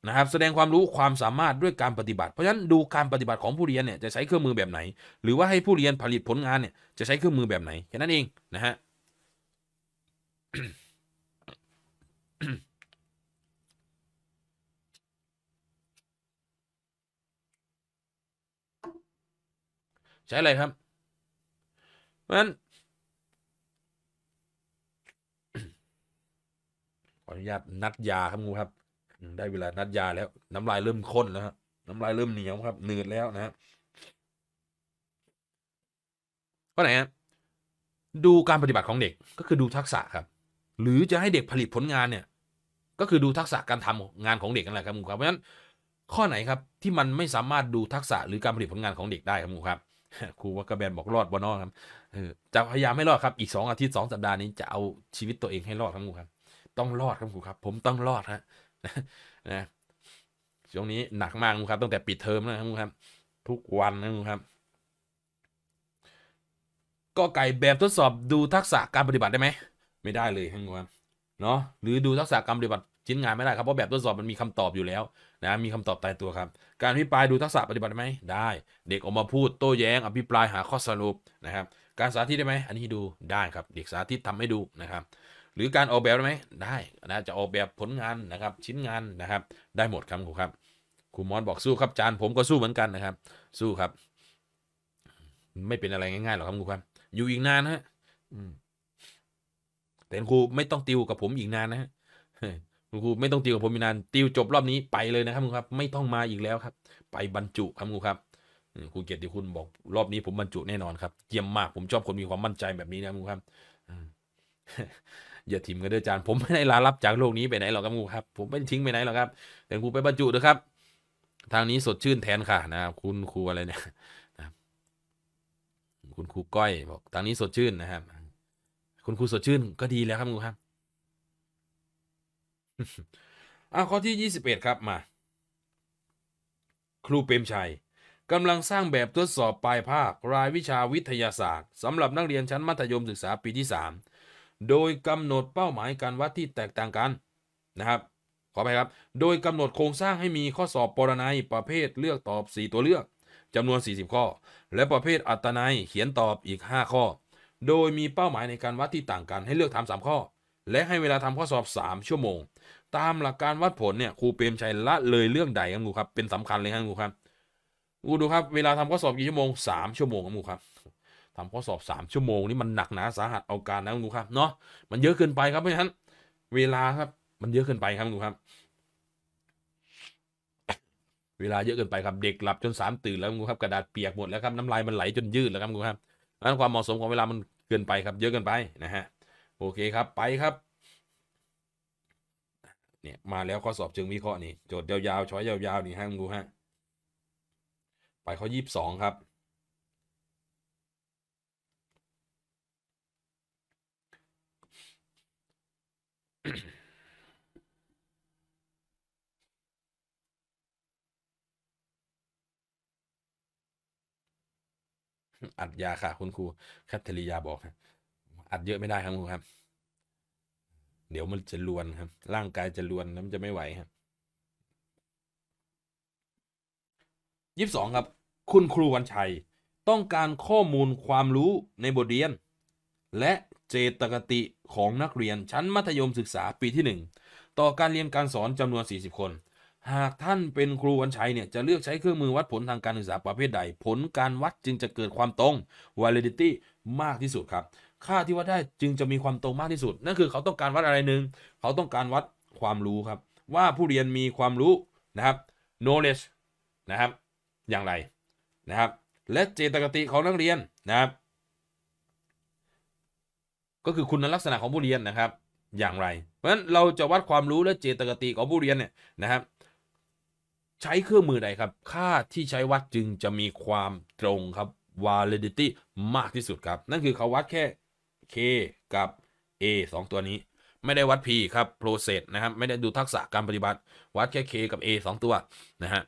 นะครับแสดงความรู้ความสามารถด้วยการปฏิบัติ เพราะฉะนั้นดูการปฏิบัติของผู้เรียนเนี่ยจะใช้เครื่องมือแบบไหน หรือว่าให้ผู้เรียนผลิตผลงานเนี่ยจะใช้เครื่องมือแบบไหนแค่นั้นเองนะฮะใช้อะไรครับเพราะฉะนั้นอนุญาตนัดยาครับงูครับ ได้เวลานัดยาแล้ว น้ำลายเริ่มข้นแล้วฮะน้ำลายเริ่มเหนียวครับเหนืดแล้วนะฮะข้อไหนฮะดูการปฏิบัติของเด็กก็คือดูทักษะครับ หรือจะให้เด็กผลิตผลงานเนี่ย ก็คือดูทักษะการทำงานของเด็กนั่นแหละครับงูครับเพราะฉะนั้นข้อไหนครับที่มันไม่สามารถดูทักษะหรือการผลิตผลงานของเด็กได้ครับงูครับครูว่ากระแบนบอกรอดบ่นอครับจะพยายามให้รอดครับอีกสองอาทิตย์สองสัปดาห์นี้จะเอาชีวิตตัวเองให้รอดครับงูครับต้องรอดครับครูครับผมต้องรอดฮะนะช่วงนี้หนักมากครับตั้งแต่ปิดเทอมนะครับครับทุกวันนะครับก็ไก่แบบทดสอบดูทักษะการปฏิบัติได้ไหมไม่ได้เลยครับเนาะหรือดูทักษะการปฏิบัติชิ้นงานไม่ได้ครับเพราะแบบทดสอบมันมีคำตอบอยู่แล้วนะมีคำตอบตายตัวครับ การอภิปรายดูทักษะปฏิบัติไหมได้ เด็กออกมาพูดโต้แย้งอภิปรายหาข้อสรุปนะครับการสาธิตได้ไหมอันนี้ดูได้ครับเด็กสาธิตทำให้ดูนะครับหรือการออกแบบได้ไหมได้นะจะออกแบบผลงานนะครับ ชิ้นงานนะครับ ได้หมดครับครูครับครูมอนบอกสู้ครับจาน ผมก็สู้เหมือนกันนะครับ สู้ครับ ไม่เป็นอะไรง่ายๆหรอกครับครูครับ อยู่อีกนานนะฮะแต่ครูไม่ต้องติวกับผมอีกนานนะครูครูไม่ต้องติวกับผมอีกนานติวจบรอบนี้ไปเลยนะครับครูครับ ไม่ต้องมาอีกแล้วครับ ไปบรรจุครับครูครับครูเกียรติคุณบอกรอบนี้ผมบรรจุแน่นอนครับเยี่ยมมากผมชอบคนมีความมั่นใจแบบนี้นะครับครูครับอย่าทิมกันเด้อจานผมไม่ได้ลาลับจากโลกนี้ไปไหนหรอกครับงูครับ ผมไม่ทิ้งไปไหนหรอกครับ แต่งูไปบรรจุเถอะครับ ทางนี้สดชื่นแทนค่ะนะครับคุณครูอะไรเนี่ยนะคุณครูก้อยบอกทางนี้สดชื่นนะครับ คุณครูสดชื่นก็ดีแล้วครับงูครับอ่ะข้อที่ยี่สิบเอ็ดครับมา ครูเปรมชัยกำลังสร้างแบบทดสอบปลายภาครายวิชาวิทยาศาสตร์สำหรับนักเรียนชั้นมัธยมศึกษาปีที่3โดยกำหนดเป้าหมายการวัดที่แตกต่างกันนะครับ ขอไปครับโดยกำหนดโครงสร้างให้มีข้อสอบปรนัยประเภทเลือกตอบ 4 ตัวเลือก จำนวน40ข้อ และประเภทอัตนัย เขียนตอบอีก 5 ข้อ โดยมีเป้าหมายในการวัดที่ต่างกันให้เลือกทำ 3 ข้อ และให้เวลาทำข้อสอบ 3 ชั่วโมง ตามหลักการวัดผลเนี่ยครูเปรมชัยละเลยเรื่องใดครับครูครับเป็นสำคัญเลยครับครูครับครูดูครับ เวลาทำข้อสอบกี่ชั่วโมง3ชั่วโมงครับครูครับทำข้อสอบ 3 ชั่วโมงนี่มันหนักหนาสาหัสเอาการนะคุณครูครับเนาะมันเยอะเกินไปครับเพราะฉะนั้นเวลาครับมันเยอะเกินไปครับคุณครูครับ เวลาเยอะเกินไปครับเด็กหลับจนสามตื่นแล้วคุณครูครับกระดาษเปียกหมดแล้วครับน้ำลายมันไหลจนยืดแล้วครับคุณครูครับนั้นความเหมาะสมของเวลามันเกินไปครับ เยอะเกินไปนะฮะโอเคครับไปครับเนี่ยมาแล้วข้อสอบเชิงวิเคราะห์นี่โจทย์ยาวๆช้อยยาวๆนี่ฮะคุณครูฮะไปข้อยี่สิบสองครับอัดยาค่ะ คุณครู แคทเทรียาบอกัะอัดเยอะไม่ได้ครับคุณครับ เดี๋ยวมันจะลวนครับ ร่างกายจะลวนแล้วมันจะไม่ไหวครับยี่สิบสองครับ คุณครูวันชัย ต้องการข้อมูลความรู้ในบทเรียน และเจตกติของนักเรียนชั้นมัธยมศึกษาปีที่ 1 ต่อการเรียนการสอนจำนวน 40 คน หากท่านเป็นครูวันชัยเนี่ยจะเลือกใช้เครื่องมือวัดผลทางการศึกษาประเภทใด ผลการวัดจึงจะเกิดความตรง validity มากที่สุดครับ ค่าที่วัดได้จึงจะมีความตรงมากที่สุดนั่นคือเขาต้องการวัดอะไรหนึ่งเขาต้องการวัดความรู้ครับ ว่าผู้เรียนมีความรู้นะครับ knowledge นะครับอย่างไรนะครับ และเจตกติของนักเรียนนะครับก็คือคุณลักษณะของผู้เรียนนะครับ อย่างไร เพราะฉะนั้นเราจะวัดความรู้และเจตกติของผู้เรียนเนี่ยนะครับ ใช้เครื่องมือใดครับ ค่าที่ใช้วัดจึงจะมีความตรงครับ validity มากที่สุดครับ นั่นคือเขาวัดแค่ k กับ a 2ตัวนี้ ไม่ได้วัด p ครับ process นะครับ ไม่ได้ดูทักษะการปฏิบัติ วัดแค่ k กับ a 2ตัวนะฮะ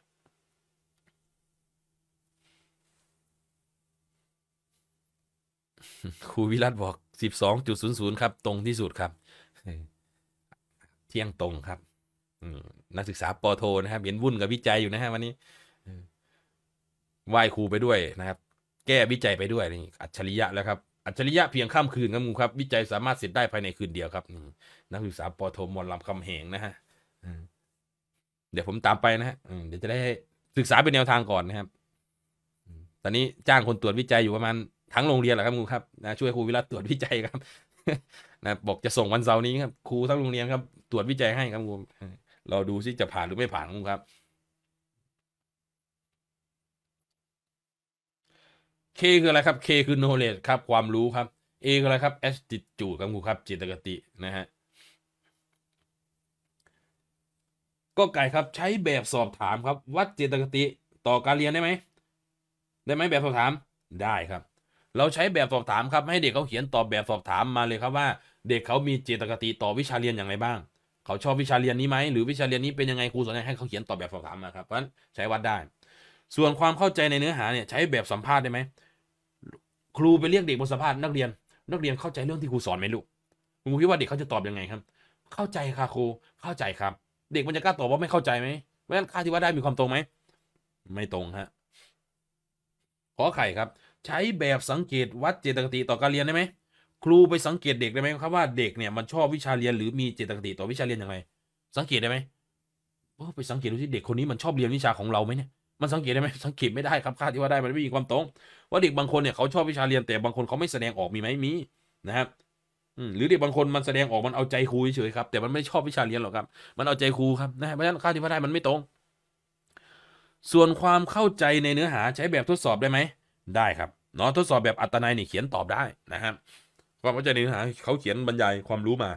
ครูวิรัตบอกสิบสองจุดศูนย์ศูนย์ครับ ตรงที่สุดครับ เที่ยงตรงครับนักศึกษาปอโทนะครับเห็นวุ่นกับวิจัยอยู่นะฮะวันนี้ไหว้ครูไปด้วยนะครับ แก้วิจัยไปด้วยนี่อัจฉริยะแล้ว ครับ อัจฉริยะเพียงข้ามคืนครับมุงครับวิจัยสามารถเสร็จได้ภายในคืนเดียวครับนักศึกษาปอโทมอนลำคำแหงนะฮะเดี๋ยวผมตามไปนะฮะเดี๋ยวจะได้ศึกษาเป็นแนวทางก่อนนะครับตอนนี้จ้างคนตรวจวิจัยอยู่ประมาณทั้งโรงเรียนแหละครับครูครับนะช่วยครูวิรัตตรวจวิจัยครับนะบอกจะส่งวันเสาร์นี้ครับครูทั้งโรงเรียนครับ ตรวจวิจัยให้ครับครูเราดูซิจะผ่านหรือไม่ผ่านครูครับ K คืออะไรครับ K คือ knowledge ครับความรู้ครับ A คืออะไรครับ attitude ครับครูครับจิตกตินะฮะก็ไก่ครับใช้แบบสอบถามครับ วัดเจตคติต่อการเรียนได้ไหม ได้ไหมแบบสอบถามได้ครับเราใช้แบบสอบถามครับให้เด็กเขาเขียนตอบแบบสอบถามมาเลยครับ ว่า เด็กเขามีเจตคติต่อวิชาเรียนอย่างไรบ้าง เขาชอบวิชาเรียนนี้ไหมหรือวิชาเรียนนี้เป็นยังไงครูสอนให้เขาเขียนตอบแบบสอบถามมาครับเพราะฉะนั้นใช้วัดได้ ส่วนความเข้าใจในเนื้อหาเนี่ยใช้แบบสัมภาษณ์ได้ไหมครูไปเรียกเด็กมาสัมภาษณ์นักเรียน นักเรียนเข้าใจเรื่องที่ครูสอนไหมลูกครูคิดว่าเด็กเขาจะตอบยังไงครับ เข้าใจค่ะครูเข้าใจครับ เด็กมันจะกล้าตอบว่าไม่เข้าใจไหมเพราะฉะนั้นค่าที่ว่าได้มีความตรงไหมไม่ตรงฮะขอไข่ครับใช้แบบสังเกตวัดเจตคติต่อการเรียนได้ไหม ครูไปสังเกตเด็กได้ไหมครับว่าเด็กเนี่ยมันชอบวิชาเรียนหรือมีเจตคติ ต่อวิชาเรียนอย่างไรสังเกตได้ไหมโอ้ไปสังเกตดูสิเด็กคนนี้มันชอบเรียนวิชาของเราไหมเนี่ยมันสังเกตได้ไหมสังเกตไม่ได้ครับคาดที่ว่าได้มันไม่มีความตรงว่าเด็กบางคนเนี่ยเขา ชอบวิชาเรียน แต่บางคนเขาไม่แสดงออกมีไหมมีนะครับหรือเด็กบางคนมันแสดงออกมันเอาใจครูเฉยครับแต่มันไม่ชอบวิชาเรียนหรอกครับ มันเอาใจครูครับนะเพราะฉะนั้นคาดที่ว่าได้มันไม่ตรง ส่วนความเข้าใจในเนื้อหาใช้แบบทดสอบได้ไหมได้ครับเนาะทดสอบแบบอัตนัยเนี่ยเขียนตอบได้นะครับความเข้าใจในเนื้อหาเขาเขียนบรรยายความรู้มา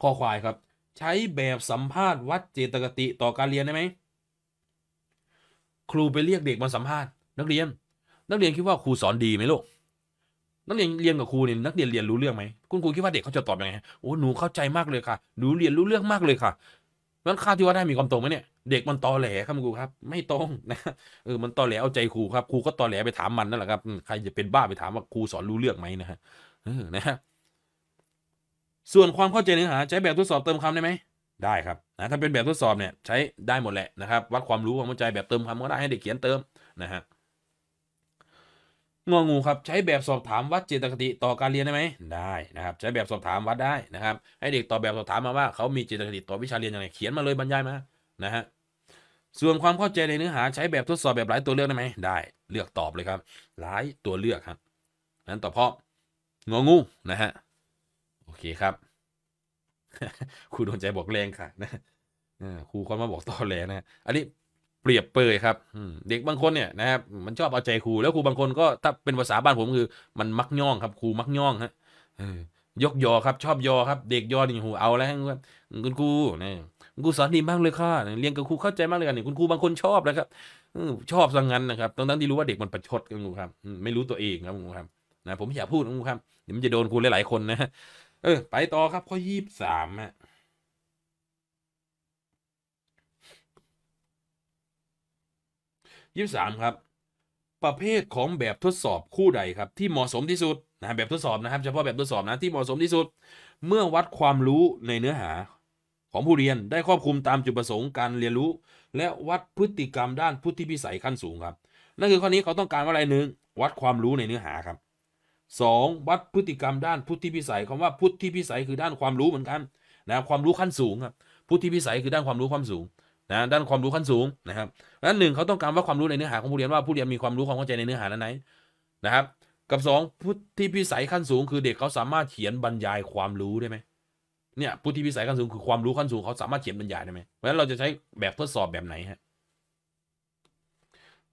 ข้อควายครับ ใช้แบบสัมภาษณ์วัดเจตกติต่อการเรียนได้ไหมครูไปเรียกเด็กมาสัมภาษณ์ นักเรียน นักเรียนคิดว่าครูสอนดีไหมลูกนักเรียนเรียนกับครูเนี่ยนักเรียนเรียนรู้เรื่องไหมคุณครูคิดว่าเด็กเขาจะตอบยังไงโอ้หนูเข้าใจมากเลยค่ะหนูเรียนรู้เรื่องมากเลยค่ะนั้นข้าวที่ว่าได้มีความตรงไหมเนี่ยเด็กมันตอแหลครับครูครับไม่ตรงนะเออมันตอแหลเอาใจครูครับครูก็ตอแหลไปถามมันนั่นแหละครับใครจะเป็นบ้าไปถามว่าครูสอนรู้เรื่องไหมนะฮะเออนะฮะส่วนความเข้าใจเนื้อหาใช้แบบทดสอบเติมคำได้ไหมได้ครับนะถ้าเป็นแบบทดสอบเนี่ย ใช้ได้หมดแหละนะครับวัดความรู้ความเข้าใจแบบเติมคำก็ได้ให้เด็กเขียนเติมนะฮะงองูครับ ใช้แบบสอบถามวัดเจตคติต่อการเรียน ได้ไหมได้นะครับใช้แบบสอบถามวัดได้นะครับ ให้เด็กตอบแบบสอบถามมาว่า เขา มีเจตคติต่อวิชาเรียนอย่างไรเขียนมาเลยบรรยายมานะฮะส่วนความเข้าใจในเนื้อหาใช้แบบทดสอบแบบหลายตัวเลือกได้ไหมได้เลือกตอบเลยครับ หลายตัวเลือกครับนั้นต่อพาะงองูนะฮะโอเคครับครูดวงใจบอกแรงค่ะนะครูคนมาบอกต่อแหลนะอันนี้เปรียบเปยครับเด็กบางคนเนี่ยนะครับมันชอบเอาใจครูแล้วครูบางคนก็ถ้าเป็นภาษาบ้านผมคือ มันมักย่องครับครูมักย่องฮะยกยอครับชอบยอครับเด็กยอนี่หูเอาแล้วครับคุณครูนี่ครูสอนดีมากเลยค่ะเรียนกับครูเข้าใจมากเลยกันเนี่ยคุณครูบางคนชอบนะครับชอบสังงั้นนะครับตอนนั้นที่รู้ว่าเด็กมันประชดคันครูครับไม่รู้ตัวเองครับคุณครูครับนะผมอยากพูดคครครับเดี๋ยวมันจะโดนครูหลายๆคนนะเออ ไปต่อครับข้อยี่สิบสามฮะยี่สามครับประเภทของแบบทดสอบคู่ใดครับที่เหมาะสมที่สุดนะแบบทดสอบนะครับเฉพาะแบบทดสอบนะที่เหมาะสมที่สุด เมื่อวัดความรู้ในเนื้อหา ของผู้เรียนได้ครอบคลุมตามจุดประสงค์การเรียนรู้ และวัดพฤติกรรมด้านพุทธิพิสัยขั้นสูงครับนั่นคือข้อนี้เขาต้องการว่าอะไรหนึ่งวัดความรู้ในเนื้อหาครับ 2. วัดพฤติกรรมด้านพุทธิพิสัยคำว่าพุทธิพิสัยคือด้านความรู้เหมือนกันนะความรู้ขั้นสูงครับพุทธิพิสัยคือด้านความรู้ความสูงนะด้านความรู้ขั้นสูง นะครับด้านหนึ่งเขาต้องการว่าความรู้ในเนื้อหาของผู้เรียนว่าผู้เรียนมีความรู้ความเข้าใจในเนื้อหานั้นไหนนะครับกับ2ผู้ที่พิสัยขั้นสูง คือเด็กเขาสามารถเขียนบรรยายความรู้ได้ไหมเนี่ยผู้ที่พิสัยขั้นสูงคือความรู้ขั้นสูงเขาสามารถเขียนบรรยายได้ไหมเพราะฉะนั้นเราจะใช้แบบทดสอบแบบไหนฮะ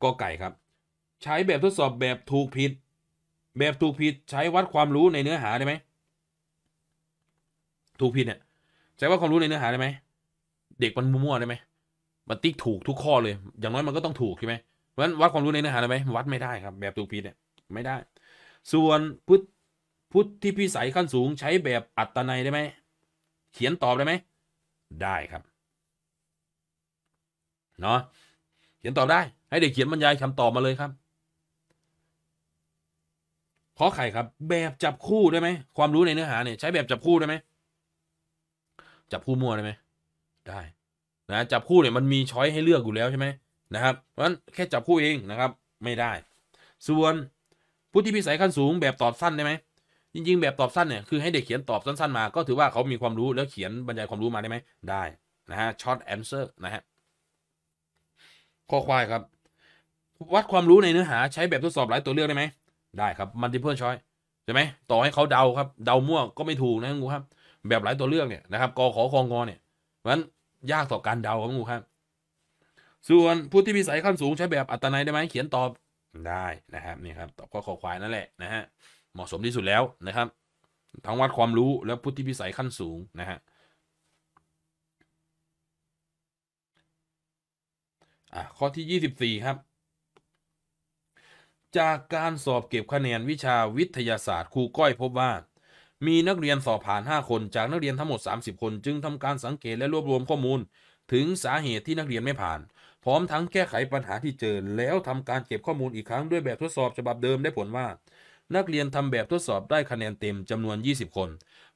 ก็ไก่ครับ ใช้แบบทดสอบแบบถูกผิด แบบถูกผิดใช้วัดความรู้ในเนื้อหาได้ไหมถูกผิดเนี่ยใช้วัดความรู้ในเนื้อหาได้ไหมเด็กมันมั่วได้ไหมมันติ๊กถูกทุกข้อเลย อย่างน้อยมันก็ต้องถูกใช่ไหมเพราะฉะนั้นวัดความรู้ในเนื้อหาได้ไหมวัดไม่ได้ครับ แบบตูพีเนี่ยไม่ได้ ส่วนพุทธพุทธที่พิสัยขั้นสูงใช้แบบอัตนัยได้ไหม เขียนตอบได้ไหม ได้ครับ เนาะ เขียนตอบได้ ให้เด็กเขียนบรรยายคำตอบมาเลยครับ ขอไข่ครับ แบบจับคู่ได้ไหม ความรู้ในเนื้อหาเนี่ยใช้แบบจับคู่ได้ไหม จับคู่มั่วได้ไหม ได้นะจับคู่เนี่ยมันมีช้อยให้เลือกอยู่แล้วใช่ไหมนะครับเพราะฉะนั้นแค่จับคู่เองนะครับไม่ได้ ส่วนผู้ที่พิสัยขั้นสูงแบบตอบสั้นได้ไหมจริงๆ แบบตอบสั้นเนี่ยคือให้เด็กเขียนตอบสั้นๆมาก็ถือว่าเขามีความรู้แล้วเขียนบรรยายความรู้มาได้ไหมได้นะฮะช็อตแอนเซอร์นะฮะข้อควายครับ วัดความรู้ในเนื้อหาใช้แบบทดสอบหลายตัวเลือกได้ไหมได้ครับมัลติเพิลช้อยใช่ไหมต่อให้เขาเดาครับเดามั่วก็ไม่ถูกนะครับแบบหลายตัวเลือกเนี่ยนะครับกอขอคองอเนี่ยเพราะฉะนั้นยากต่อการเดาครับงูครับ ส่วนผู้ที่มีสายขั้นสูง ใช้แบบอัตนัย ได้ไหมเขียนตอบได้ นะครับนี่ครับตอบข้อขอควายนั่นแหละ นะฮะเหมาะสมที่สุดแล้วนะครับทั้งวัดความรู้และผู้ที่พิสัยขั้นสูงนะฮะะข้อที่ 24ครับ จากการสอบเก็บคะแนนวิชาวิทยาศาสตร์ครูก้อย พบ ว่ามีนักเรียนสอบผ่าน 5 คนจากนักเรียนทั้งหมด 30 คนจึงทำการสังเกตและรวบรวมข้อมูล ถึงสาเหตุที่นักเรียนไม่ผ่าน พร้อมทั้งแก้ไขปัญหาที่เจอ แล้วทำการเก็บข้อมูลอีกครั้งด้วยแบบทดสอบฉบับเดิมได้ผลว่า นักเรียนทำแบบทดสอบได้คะแนนเต็มจำนวน 20 คน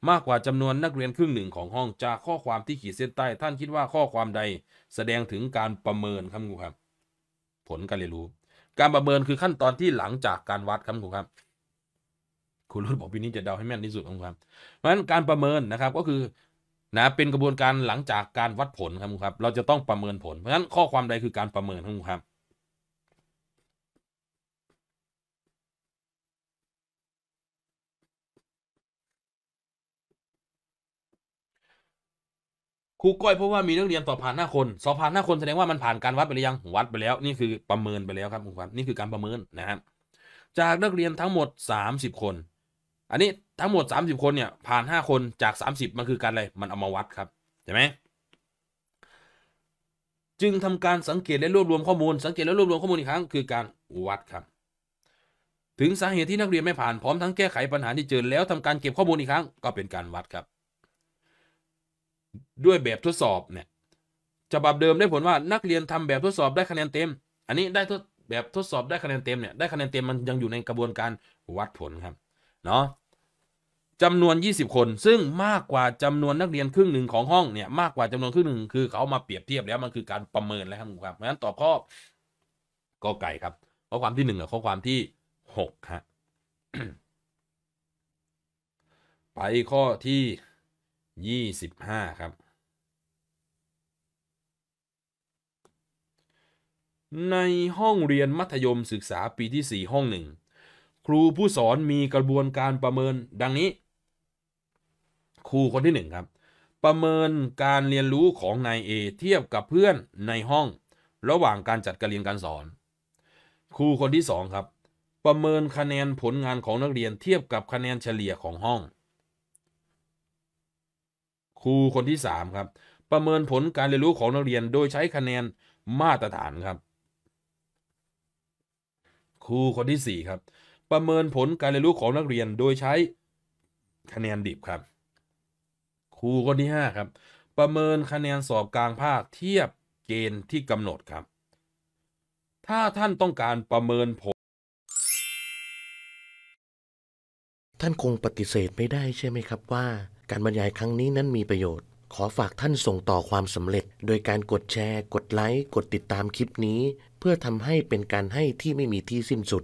มากกว่าจำนวนนักเรียนครึ่งหนึ่งของห้องจากข้อความที่ขีดเส้นใต้ท่านคิดว่าข้อความใด แสดงถึงการประเมินครับครูครับผลการเรียนรู้ การประเมินคือขั้นตอนที่หลังจากการวัดครับครูครับคุณรุ่นบอกปีนี้จะเดาให้แม่นที่สุดของครับ เพราะฉะนั้นการประเมินนะครับก็คือนะเป็นกระบวนการหลังจากการวัดผลครับครับ เราจะต้องประเมินผล เพราะฉะนั้นข้อความใดคือการประเมินครับครูก้อยเพราะว่ามีนักเรียนสอบผ่านห้าคน สอบผ่านห้าคนแสดงว่ามันผ่านการวัดไปหรือยังวัดไปแล้วนี่คือประเมินไปแล้วครับคุณครับนี่คือการประเมินนะครับจากนักเรียนทั้งหมด 30 คนอันนี้ทั้งหมด 30 คนเนี่ยผ่าน 5 คนจาก 30มันคือการอะไรมันเอามาวัดครับใช่ไหมจึงทำการสังเกตและรวบรวมข้อมูล สังเกตและรวบรวมข้อมูลอีกครั้งคือการวัดครับถึงสาเหตุที่นักเรียนไม่ผ่าน พร้อมทั้งแก้ไขปัญหาที่เจอแล้วทำการเก็บข้อมูลอีกครั้ง ก็เป็นการวัดครับ ด้วยแบบทดสอบเนี่ยฉบับเดิมได้ผลว่านักเรียนทำแบบทดสอบได้คะแนนเต็ม อันนี้ได้ทดแบบทดสอบได้คะแนนเต็มเนี่ยได้คะแนนเต็มมันยังอยู่ในกระบวนการวัดผลครับเนาะจำนวน 20 คน ซึ่งมากกว่าจำนวนนักเรียนครึ่งหนึ่งของห้องเนี่ยมากกว่าจำนวนครึ่งหนึ่งคือเขามา เปรียบเทียบแล้ว มัน คือการประเมินแล้วครับคุณครับเพราะฉะนั้นตอบข้อก็ไก่ครับข้อความที่หนึ่งกับข้อความที่หกฮะไปข้อที่ยี่สิบห้าครับ ในห้องเรียนมัธยมศึกษาปีที่สี่ห้องหนึ่งครูผู้สอนมีกระบวนการประเมินดังนี้ครูคนที่ 1 ครับ ประเมินการเรียนรู้ของนายเอเทียบกับเพื่อนในห้อง ระหว่างการจัดการเรียนการสอน ครูคนที่ 2 ครับ ประเมินคะแนนผลงานของนักเรียนเทียบกับคะแนนเฉลี่ยของห้อง ครูคนที่ 3 ครับ ประเมินผลการเรียนรู้ของนักเรียนโดยใช้คะแนนมาตรฐานครับครูคนที่ 4 ครับประเมินผลการเรียนรู้ของนักเรียนโดยใช้ คะแนนดิบครับครูคนที่5ครับประเมินคะแนนสอบกลางภาคเทียบเกณฑ์ที่กำหนดครับ ถ้าท่านต้องการประเมินผล ท่านคงปฏิเสธไม่ได้ใช่ไหมครับว่าการบรรยายครั้งนี้นั้นมีประโยชน์ ขอฝากท่านส่งต่อความสำเร็จ โดยการกดแชร์กดไลค์กดติดตามคลิปนี้ เพื่อทำให้เป็นการให้ที่ไม่มีที่สิ้นสุด